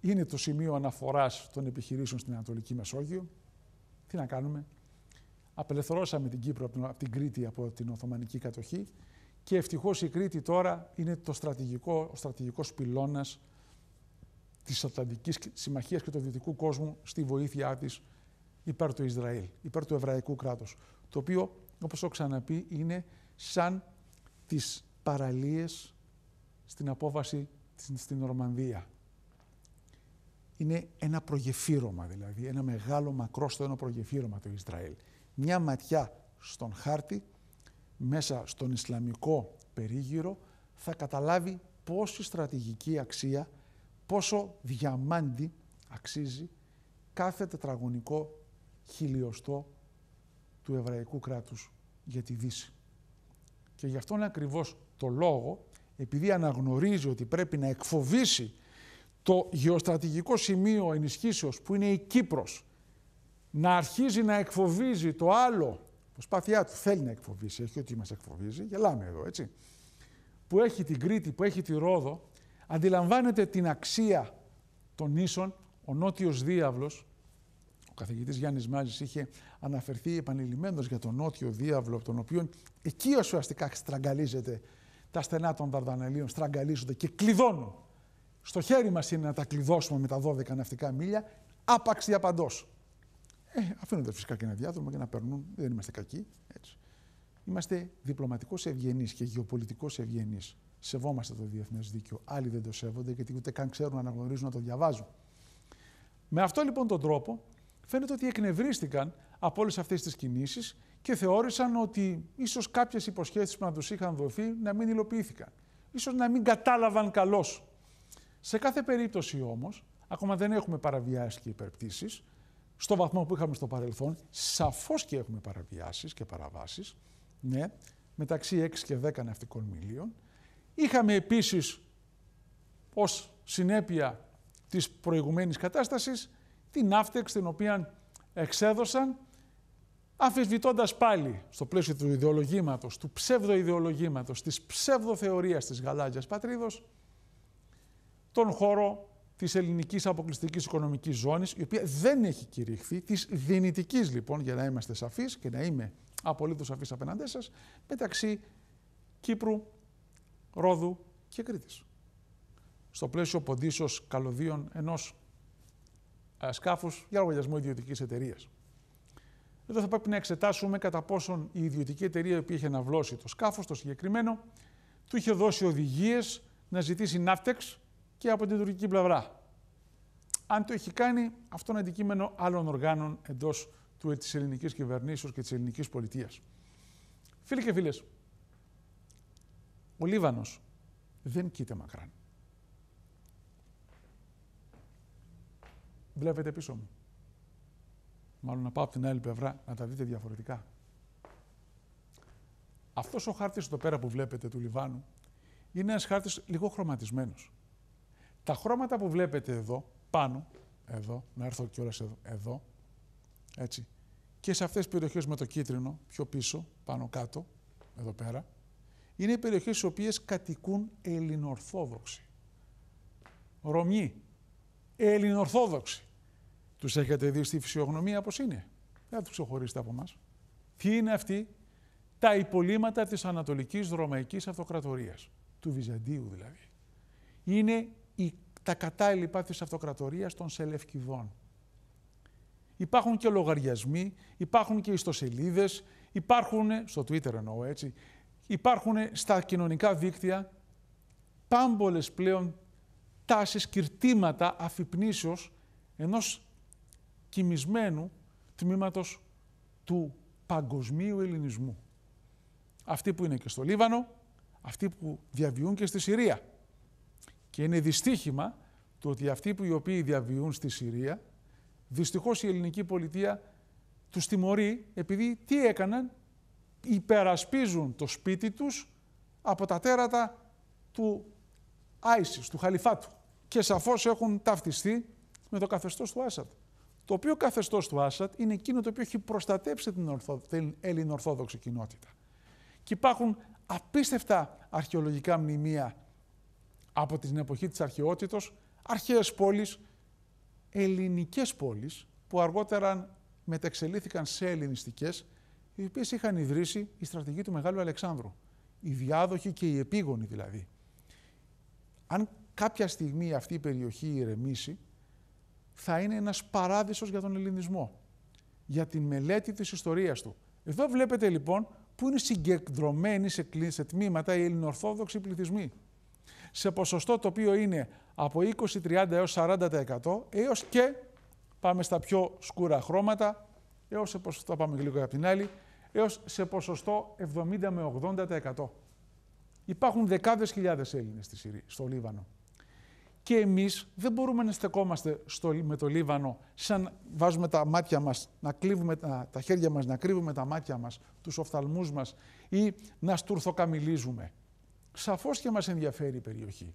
είναι το σημείο αναφοράς των επιχειρήσεων στην Ανατολική Μεσόγειο. Τι να κάνουμε απελευθερώσαμε την Κύπρο από την Κρήτη από την Οθωμανική κατοχή και ευτυχώς η Κρήτη τώρα είναι το στρατηγικό, ο στρατηγικός πυλώνας της Ατλαντικής Συμμαχίας και του Δυτικού κόσμου στη βοήθειά της υπέρ του Ισραήλ, υπέρ του Εβραϊκού κράτους, το οποίο, όπως έχω ξαναπεί, είναι σαν τις παραλίες στην απόβαση στην Ορμανδία. Είναι ένα προγεφύρωμα δηλαδή, ένα μεγάλο μακρόστονο προγεφύρωμα το Ισραήλ μια ματιά στον χάρτη, μέσα στον Ισλαμικό περίγυρο, θα καταλάβει πόση στρατηγική αξία, πόσο διαμάντι αξίζει κάθε τετραγωνικό χιλιοστό του εβραϊκού κράτους για τη Δύση. Και γι' αυτόν ακριβώς το λόγο, επειδή αναγνωρίζει ότι πρέπει να εκφοβήσει το γεωστρατηγικό σημείο ενισχύσεως που είναι η Κύπρος να αρχίζει να εκφοβίζει το άλλο, προσπάθειά του θέλει να εκφοβήσει, έχει ότι μας εκφοβίζει, γελάμε εδώ, έτσι, που έχει την Κρήτη, που έχει τη Ρόδο, αντιλαμβάνεται την αξία των ίσων, ο Νότιος Διάβλος, ο καθηγητής Γιάννης Μάζης είχε αναφερθεί επανειλημμένος για τον Νότιο Διάβλο, από τον οποίο εκεί ουσιαστικά στραγγαλίζεται τα στενά των Δαρδανελίων, στραγγαλίζονται και κλειδώνουν. Στο χέρι μας είναι να τα κλειδώσουμε με τα 12 ναυτικά μίλια, άπαξ διαπαντός. Ε, αφήνοντα φυσικά και ένα διάδρομο για να περνούν, δεν είμαστε κακοί. Έτσι. Είμαστε διπλωματικός ευγενείς και γεωπολιτικός ευγενείς. Σεβόμαστε το διεθνές δίκαιο. Άλλοι δεν το σέβονται γιατί ούτε καν ξέρουν, να αναγνωρίζουν να το διαβάζουν. Με αυτό λοιπόν τον τρόπο φαίνεται ότι εκνευρίστηκαν από όλες αυτές τις κινήσεις και θεώρησαν ότι ίσως κάποιες υποσχέσεις που να τους είχαν δοθεί να μην υλοποιήθηκαν. Σω να μην κατάλαβαν καλώς. Σε κάθε περίπτωση όμως, ακόμα δεν έχουμε παραβιάσει και υπερπτήσεις, στο βαθμό που είχαμε στο παρελθόν, σαφώς και έχουμε παραβιάσεις και παραβάσεις, ναι, μεταξύ 6 και 10 ναυτικών μιλίων. Είχαμε επίσης ως συνέπεια της προηγουμένης κατάστασης την ναύτεξ την οποία εξέδωσαν αφισβητώντας πάλι στο πλαίσιο του ιδεολογήματος, του ψευδοειδεολογήματος, της ψευδοθεωρίας της γαλάζιας πατρίδος, τον χώρο της ελληνικής αποκλειστικής οικονομικής ζώνης, η οποία δεν έχει κηρυχθεί, της δυνητικής λοιπόν, για να είμαστε σαφείς και να είμαι απολύτως σαφής απέναντί σας, μεταξύ Κύπρου, Ρόδου και Κρήτης. Στο πλαίσιο ποντίσεως καλωδίων ενός ε, σκάφους για λογαριασμό ιδιωτικής εταιρείας. Εδώ θα πρέπει να εξετάσουμε κατά πόσον η ιδιωτική εταιρεία η οποία είχε αναβλώσει το σκάφος, το συγκεκριμένο, του είχε δώσει οδηγίες να ζητήσει ναύτεξ και από την τουρκική πλευρά. Αν το έχει κάνει, αυτό είναι αντικείμενο άλλων οργάνων εντός ε, της ελληνικής κυβερνήσεως και της ελληνικής πολιτείας. Φίλοι και φίλες, ο Λίβανος δεν κοίτα μακράν. Βλέπετε πίσω μου. Μάλλον να πάω από την άλλη πλευρά να τα δείτε διαφορετικά. Αυτός ο χάρτης εδώ πέρα που βλέπετε του Λιβάνου είναι ένας χάρτης λίγο χρωματισμένος. Τα χρώματα που βλέπετε εδώ, πάνω, εδώ, να έρθω κιόλας εδώ, εδώ, έτσι, και σε αυτές τις περιοχές με το κίτρινο, πιο πίσω, πάνω κάτω, εδώ πέρα, είναι οι περιοχές στις οποίες κατοικούν Ελληνορθόδοξοι. Ρωμιοί, Ελληνορθόδοξοι. Τους έχετε δει στη φυσιογνωμία πώς είναι. Δεν θα τους ξεχωρίσετε από μας. Τι είναι αυτοί, τα υπολείμματα της Ανατολικής Ρωμαϊκής Αυτοκρατορίας, του Βυζαντίου δηλαδή. Είναι τα κατάλληλα της αυτοκρατορίας των Σελευκηδών. Υπάρχουν και λογαριασμοί, υπάρχουν και ιστοσελίδες, υπάρχουν, στο Twitter εννοώ έτσι, υπάρχουν στα κοινωνικά δίκτυα πάμπολες πλέον τάσεις, κυρτήματα αφυπνήσεως ενός κοιμισμένου τμήματος του παγκοσμίου ελληνισμού. Αυτοί που είναι και στο Λίβανο, αυτοί που διαβιούν και στη Συρία. Και είναι δυστύχημα το ότι αυτοί που οι οποίοι διαβιούν στη Συρία, δυστυχώς η ελληνική πολιτεία τους τιμωρεί επειδή τι έκαναν, υπερασπίζουν το σπίτι τους από τα τέρατα του Άισις, του Χαλιφάτου. Και σαφώς έχουν ταυτιστεί με το καθεστώς του Άσαντ. Το οποίο καθεστώς του Άσαντ είναι εκείνο το οποίο έχει προστατέψει την, την ελληνοορθόδοξη κοινότητα. Και υπάρχουν απίστευτα αρχαιολογικά μνημεία από την εποχή της αρχαιότητος αρχαίες πόλεις, ελληνικές πόλεις που αργότερα μετεξελίχθηκαν σε ελληνιστικές οι οποίες είχαν ιδρύσει η στρατηγική του Μεγάλου Αλεξάνδρου. Οι διάδοχοι και οι επίγονοι δηλαδή. Αν κάποια στιγμή αυτή η περιοχή ηρεμήσει, θα είναι ένας παράδεισος για τον ελληνισμό, για τη μελέτη της ιστορίας του. Εδώ βλέπετε λοιπόν που είναι συγκεντρωμένοι σε τμήματα οι ελληνοορθόδοξοι πληθυσμοί σε ποσοστό το οποίο είναι από 20-30 έως 40% έως και πάμε στα πιο σκούρα χρώματα, έως σε ποσοστό, πάμε λίγο από την άλλη, έως σε ποσοστό 70 με 80%. Υπάρχουν δεκάδες χιλιάδες Έλληνες στη Συρία, στο Λίβανο. Και εμείς δεν μπορούμε να στεκόμαστε με το Λίβανο σαν βάζουμε τα μάτια μας, να κλείβουμε τα, τα χέρια μας, να κρύβουμε τα μάτια μας, τους οφθαλμούς μας ή να στουρθοκαμιλίζουμε σαφώς και μας ενδιαφέρει η περιοχή.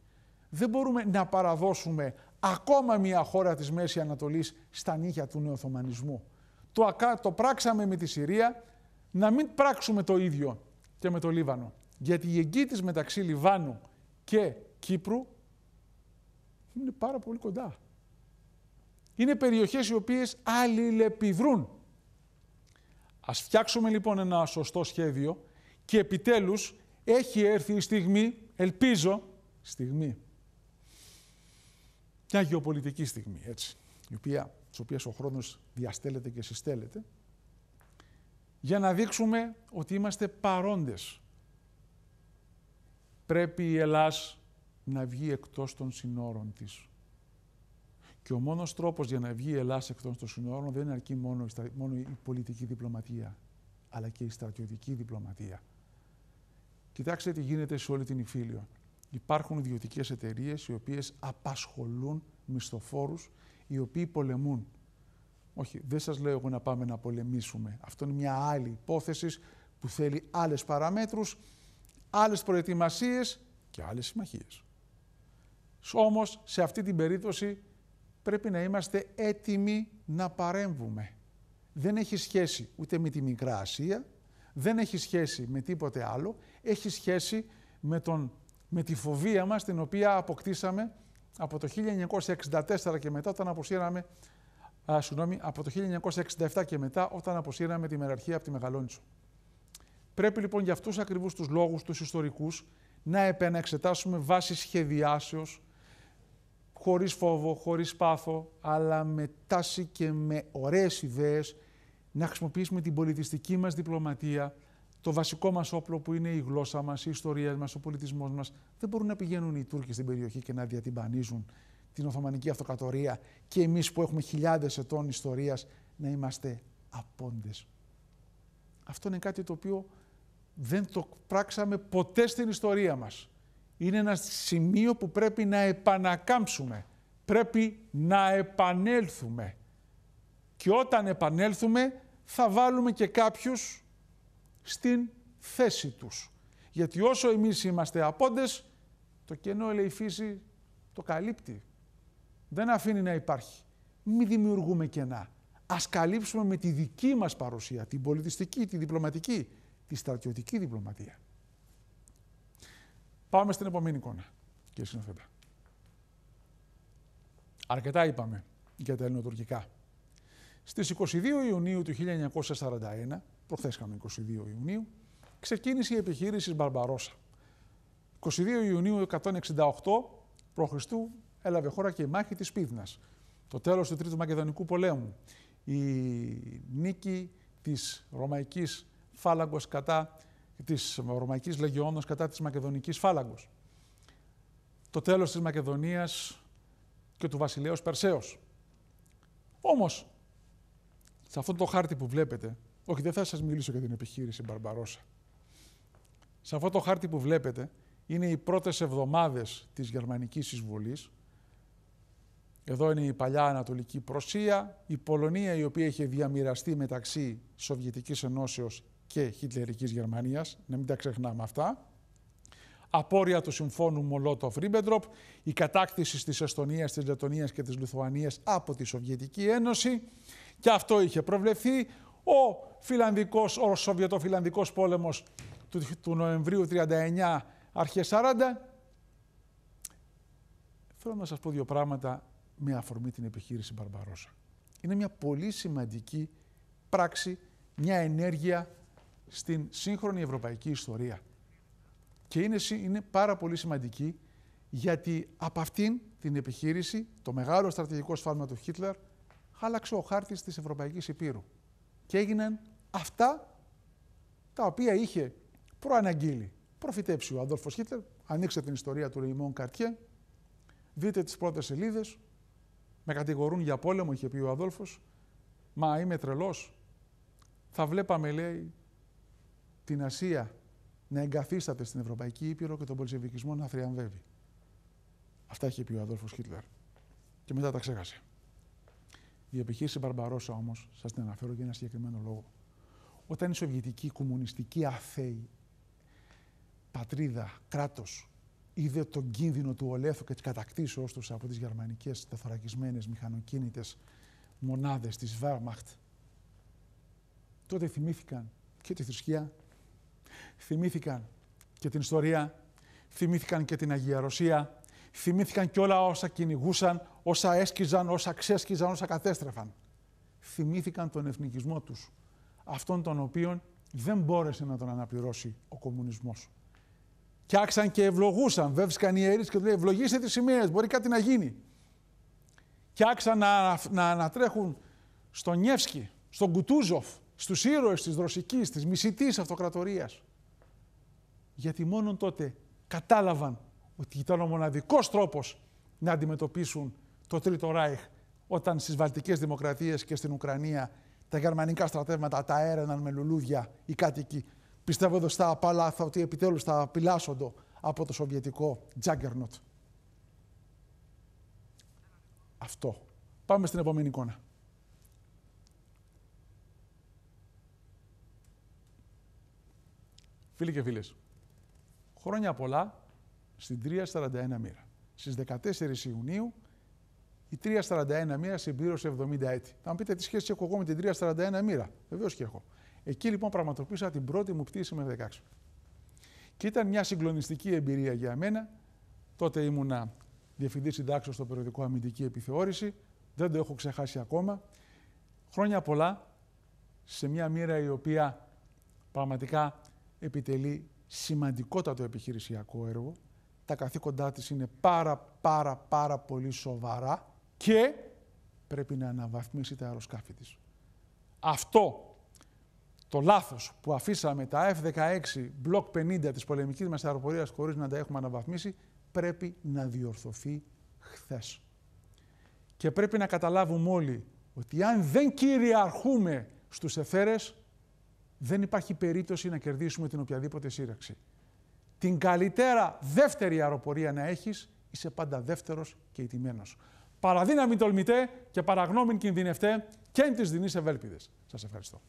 Δεν μπορούμε να παραδώσουμε ακόμα μια χώρα της Μέσης Ανατολής στα νύχια του νεοθωμανισμού. Το, ακα... το πράξαμε με τη Συρία, να μην πράξουμε το ίδιο και με το Λίβανο. Γιατί η εγκύτης μεταξύ Λιβάνου και Κύπρου είναι πάρα πολύ κοντά. Είναι περιοχές οι οποίες αλληλεπιδρούν. Ας φτιάξουμε λοιπόν ένα σωστό σχέδιο και επιτέλους έχει έρθει η στιγμή, ελπίζω, στιγμή, μια γεωπολιτική στιγμή, έτσι, η οποία, της οποίας ο χρόνος διαστέλλεται και συστέλλεται, για να δείξουμε ότι είμαστε παρόντες. Πρέπει η Ελλάς να βγει εκτός των συνόρων της. Και ο μόνος τρόπος για να βγει η Ελλάς εκτός των συνόρων δεν αρκεί μόνο η, μόνο η πολιτική διπλωματία, αλλά και η στρατιωτική διπλωματία. Κοιτάξτε τι γίνεται σε όλη την Ιφίλιο. Υπάρχουν ιδιωτικές εταιρείες οι οποίες απασχολούν μισθοφόρους οι οποίοι πολεμούν. Όχι, δεν σας λέω εγώ να πάμε να πολεμήσουμε. Αυτό είναι μια άλλη υπόθεση που θέλει άλλες παραμέτρους, άλλες προετοιμασίες και άλλες συμμαχίες. Όμως, σε αυτή την περίπτωση πρέπει να είμαστε έτοιμοι να παρέμβουμε. Δεν έχει σχέση ούτε με τη Μικρά Ασία, δεν έχει σχέση με τίποτε άλλο, έχει σχέση με, τον, με τη φοβία μας την οποία αποκτήσαμε από το 1964 και μετά όταν αποσύραμε, α, συγγνώμη, από το 1967 και μετά όταν αποσύραμε τη μεραρχία από τη Μεγαλόνισσο. Πρέπει λοιπόν για αυτούς ακριβώς τους λόγους, τους ιστορικούς, να επαναεξετάσουμε βάσει σχεδιάσεως, χωρίς φόβο, χωρίς πάθο, αλλά με τάση και με ωραίες ιδέες να χρησιμοποιήσουμε την πολιτιστική μας διπλωματία, το βασικό μας όπλο που είναι η γλώσσα μας, η ιστορία μας, ο πολιτισμός μας. Δεν μπορούν να πηγαίνουν οι Τούρκοι στην περιοχή και να διατυμπανίζουν την Οθωμανική Αυτοκρατορία και εμείς που έχουμε χιλιάδες ετών ιστορίας να είμαστε απόντες. Αυτό είναι κάτι το οποίο δεν το πράξαμε ποτέ στην ιστορία μας. Είναι ένα σημείο που πρέπει να επανακάμψουμε. Πρέπει να επανέλθουμε. Και όταν επανέλθουμε θα βάλουμε και κάποιους στην θέση τους. Γιατί όσο εμείς είμαστε απόντες, το κενό λέει η φύση το καλύπτει. Δεν αφήνει να υπάρχει. Μην δημιουργούμε κενά. Ας καλύψουμε με τη δική μας παρουσία, την πολιτιστική, τη διπλωματική, τη στρατιωτική διπλωματία. Πάμε στην επόμενη εικόνα, κύριε Συνοφέντα. Αρκετά είπαμε για τα ελληνοτουρκικά. Στις 22 Ιουνίου του 1941, προχθές είχαμε 22 Ιουνίου, ξεκίνησε η επιχείρηση Μπαρμπαρόσα. 22 Ιουνίου 168 π.Χ. έλαβε χώρα και η μάχη της Πίδνας. Το τέλος του Τρίτου Μακεδονικού Πολέμου, η νίκη της Ρωμαϊκής Φάλαγκος κατά της Ρωμαϊκής Λεγιώνος κατά της Μακεδονικής Φάλαγκος. Το τέλος της Μακεδονίας και του βασιλέως Περσέως. Όμως σε αυτό το χάρτη που βλέπετε, όχι δεν θα σας μιλήσω για την επιχείρηση Μπαρμπαρόσα. Σε αυτό το χάρτη που βλέπετε είναι οι πρώτες εβδομάδες της γερμανικής εισβολής. Εδώ είναι η παλιά Ανατολική Προσία, η Πολωνία η οποία είχε διαμοιραστεί μεταξύ Σοβιετικής Ενώσεως και Χιτλερικής Γερμανίας, να μην τα ξεχνάμε αυτά. Απόρρια του συμφώνου Μολότοφ-Ρίμπεντροπ, η κατάκτηση της Εστονίας, της Λετωνίας και της Λιθουανίας από τη Σοβιετική Ένωση, και αυτό είχε προβλεφθεί. Ο φιλανδικός, ο πόλεμος του, του Νοεμβρίου 39 αρχές 40. Θέλω να σας πω δύο πράγματα με αφορμή την επιχείρηση Μπαρμπαρόσα. Είναι μια πολύ σημαντική πράξη, μια ενέργεια στην σύγχρονη ευρωπαϊκή ιστορία. Και είναι, είναι πάρα πολύ σημαντική γιατί από αυτήν την επιχείρηση, το μεγάλο στρατηγικό σφάλμα του Χίτλερ, άλλαξε ο χάρτης της Ευρωπαϊκής Υπήρου. Και έγιναν αυτά τα οποία είχε προαναγγείλει. Προφητέψει ο Αδόλφος Χίτλερ, ανοίξτε την ιστορία του Ρεϊμόν Καρτιέ, δείτε τις πρώτες σελίδες, με κατηγορούν για πόλεμο, είχε πει ο Αδόλφος, μα είμαι τρελός. Θα βλέπαμε, λέει, την Ασία να εγκαθίσταται στην Ευρωπαϊκή Ήπειρο και τον πολιτισμικισμό να θριαμβεύει. Αυτά είχε πει ο Αδόλφος Χίτλερ. Και μετά τα ξέχασε. Η επιχείρηση Μπαρμπαρόσα όμως, σας την αναφέρω για ένα συγκεκριμένο λόγο. Όταν η Σοβιετική Κομμουνιστική Αθέη πατρίδα, κράτος, είδε τον κίνδυνο του ολέθου και της κατακτήσεώς τους από τις γερμανικές τεθωρακισμένες μηχανοκίνητες μονάδες της Wehrmacht, τότε θυμήθηκαν και τη θρησκεία, θυμήθηκαν και την ιστορία, θυμήθηκαν και την Αγία Ρωσία, Θυμήθηκαν και όλα όσα κυνηγούσαν, όσα έσκιζαν, όσα ξέσκυζαν, όσα κατέστρεφαν. Θυμήθηκαν τον εθνικισμό τους, αυτόν τον οποίο δεν μπόρεσε να τον αναπληρώσει ο κομμουνισμός. Φτιάξαν και ευλογούσαν. Βέβαια οι ιερείς και τους λέει ευλογήστε τις σημαίες, μπορεί κάτι να γίνει. Φτιάξαν να, να ανατρέχουν στον Νιεύσκι, στον Κουτούζοφ, στους ήρωες της δροσικής, της μισητής αυτοκρατορίας. Γιατί μόνο τότε κατάλαβαν ότι ήταν ο μοναδικός τρόπος να αντιμετωπίσουν το Τρίτο Ράιχ όταν στις βαλτικές Δημοκρατίες και στην Ουκρανία τα γερμανικά στρατεύματα τα έρεναν με λουλούδια οι κάτοικοι πιστεύοντας στα απάλαθα ότι επιτέλους θα απειλάσσονται από το σοβιετικό Τζάγκερνοτ. Αυτό. Πάμε στην επόμενη εικόνα. Φίλοι και φίλες, χρόνια πολλά στην 341 μοίρα. Στις 14 Ιουνίου η 341 μοίρα συμπλήρωσε 70 έτη. Θα μου πείτε τι σχέση έχω εγώ με την 341 μοίρα. Βεβαίως και έχω. Εκεί λοιπόν πραγματοποίησα την πρώτη μου πτήση με 16. Και ήταν μια συγκλονιστική εμπειρία για μένα. Τότε ήμουνα διευθυντής συντάξεως στο περιοδικό Αμυντική Επιθεώρηση. Δεν το έχω ξεχάσει ακόμα. Χρόνια πολλά σε μια μοίρα η οποία πραγματικά επιτελεί σημαντικότατο επιχειρησιακό έργο τα καθήκοντά της είναι πάρα πάρα πάρα πολύ σοβαρά και πρέπει να αναβαθμίσει τα αεροσκάφη της. Αυτό το λάθος που αφήσαμε τα F-16 Block 50 της πολεμικής μας αεροπορίας χωρίς να τα έχουμε αναβαθμίσει πρέπει να διορθωθεί χθες. Και πρέπει να καταλάβουμε όλοι ότι αν δεν κυριαρχούμε στους εθέρες δεν υπάρχει περίπτωση να κερδίσουμε την οποιαδήποτε σύραξη την καλύτερα δεύτερη αεροπορία να έχεις, είσαι πάντα δεύτερος και ιτημένος. Παραδύναμη τολμητέ και παραγνώμην κινδυνευτέ και εν της δινής ευέλπιδες. Σας ευχαριστώ.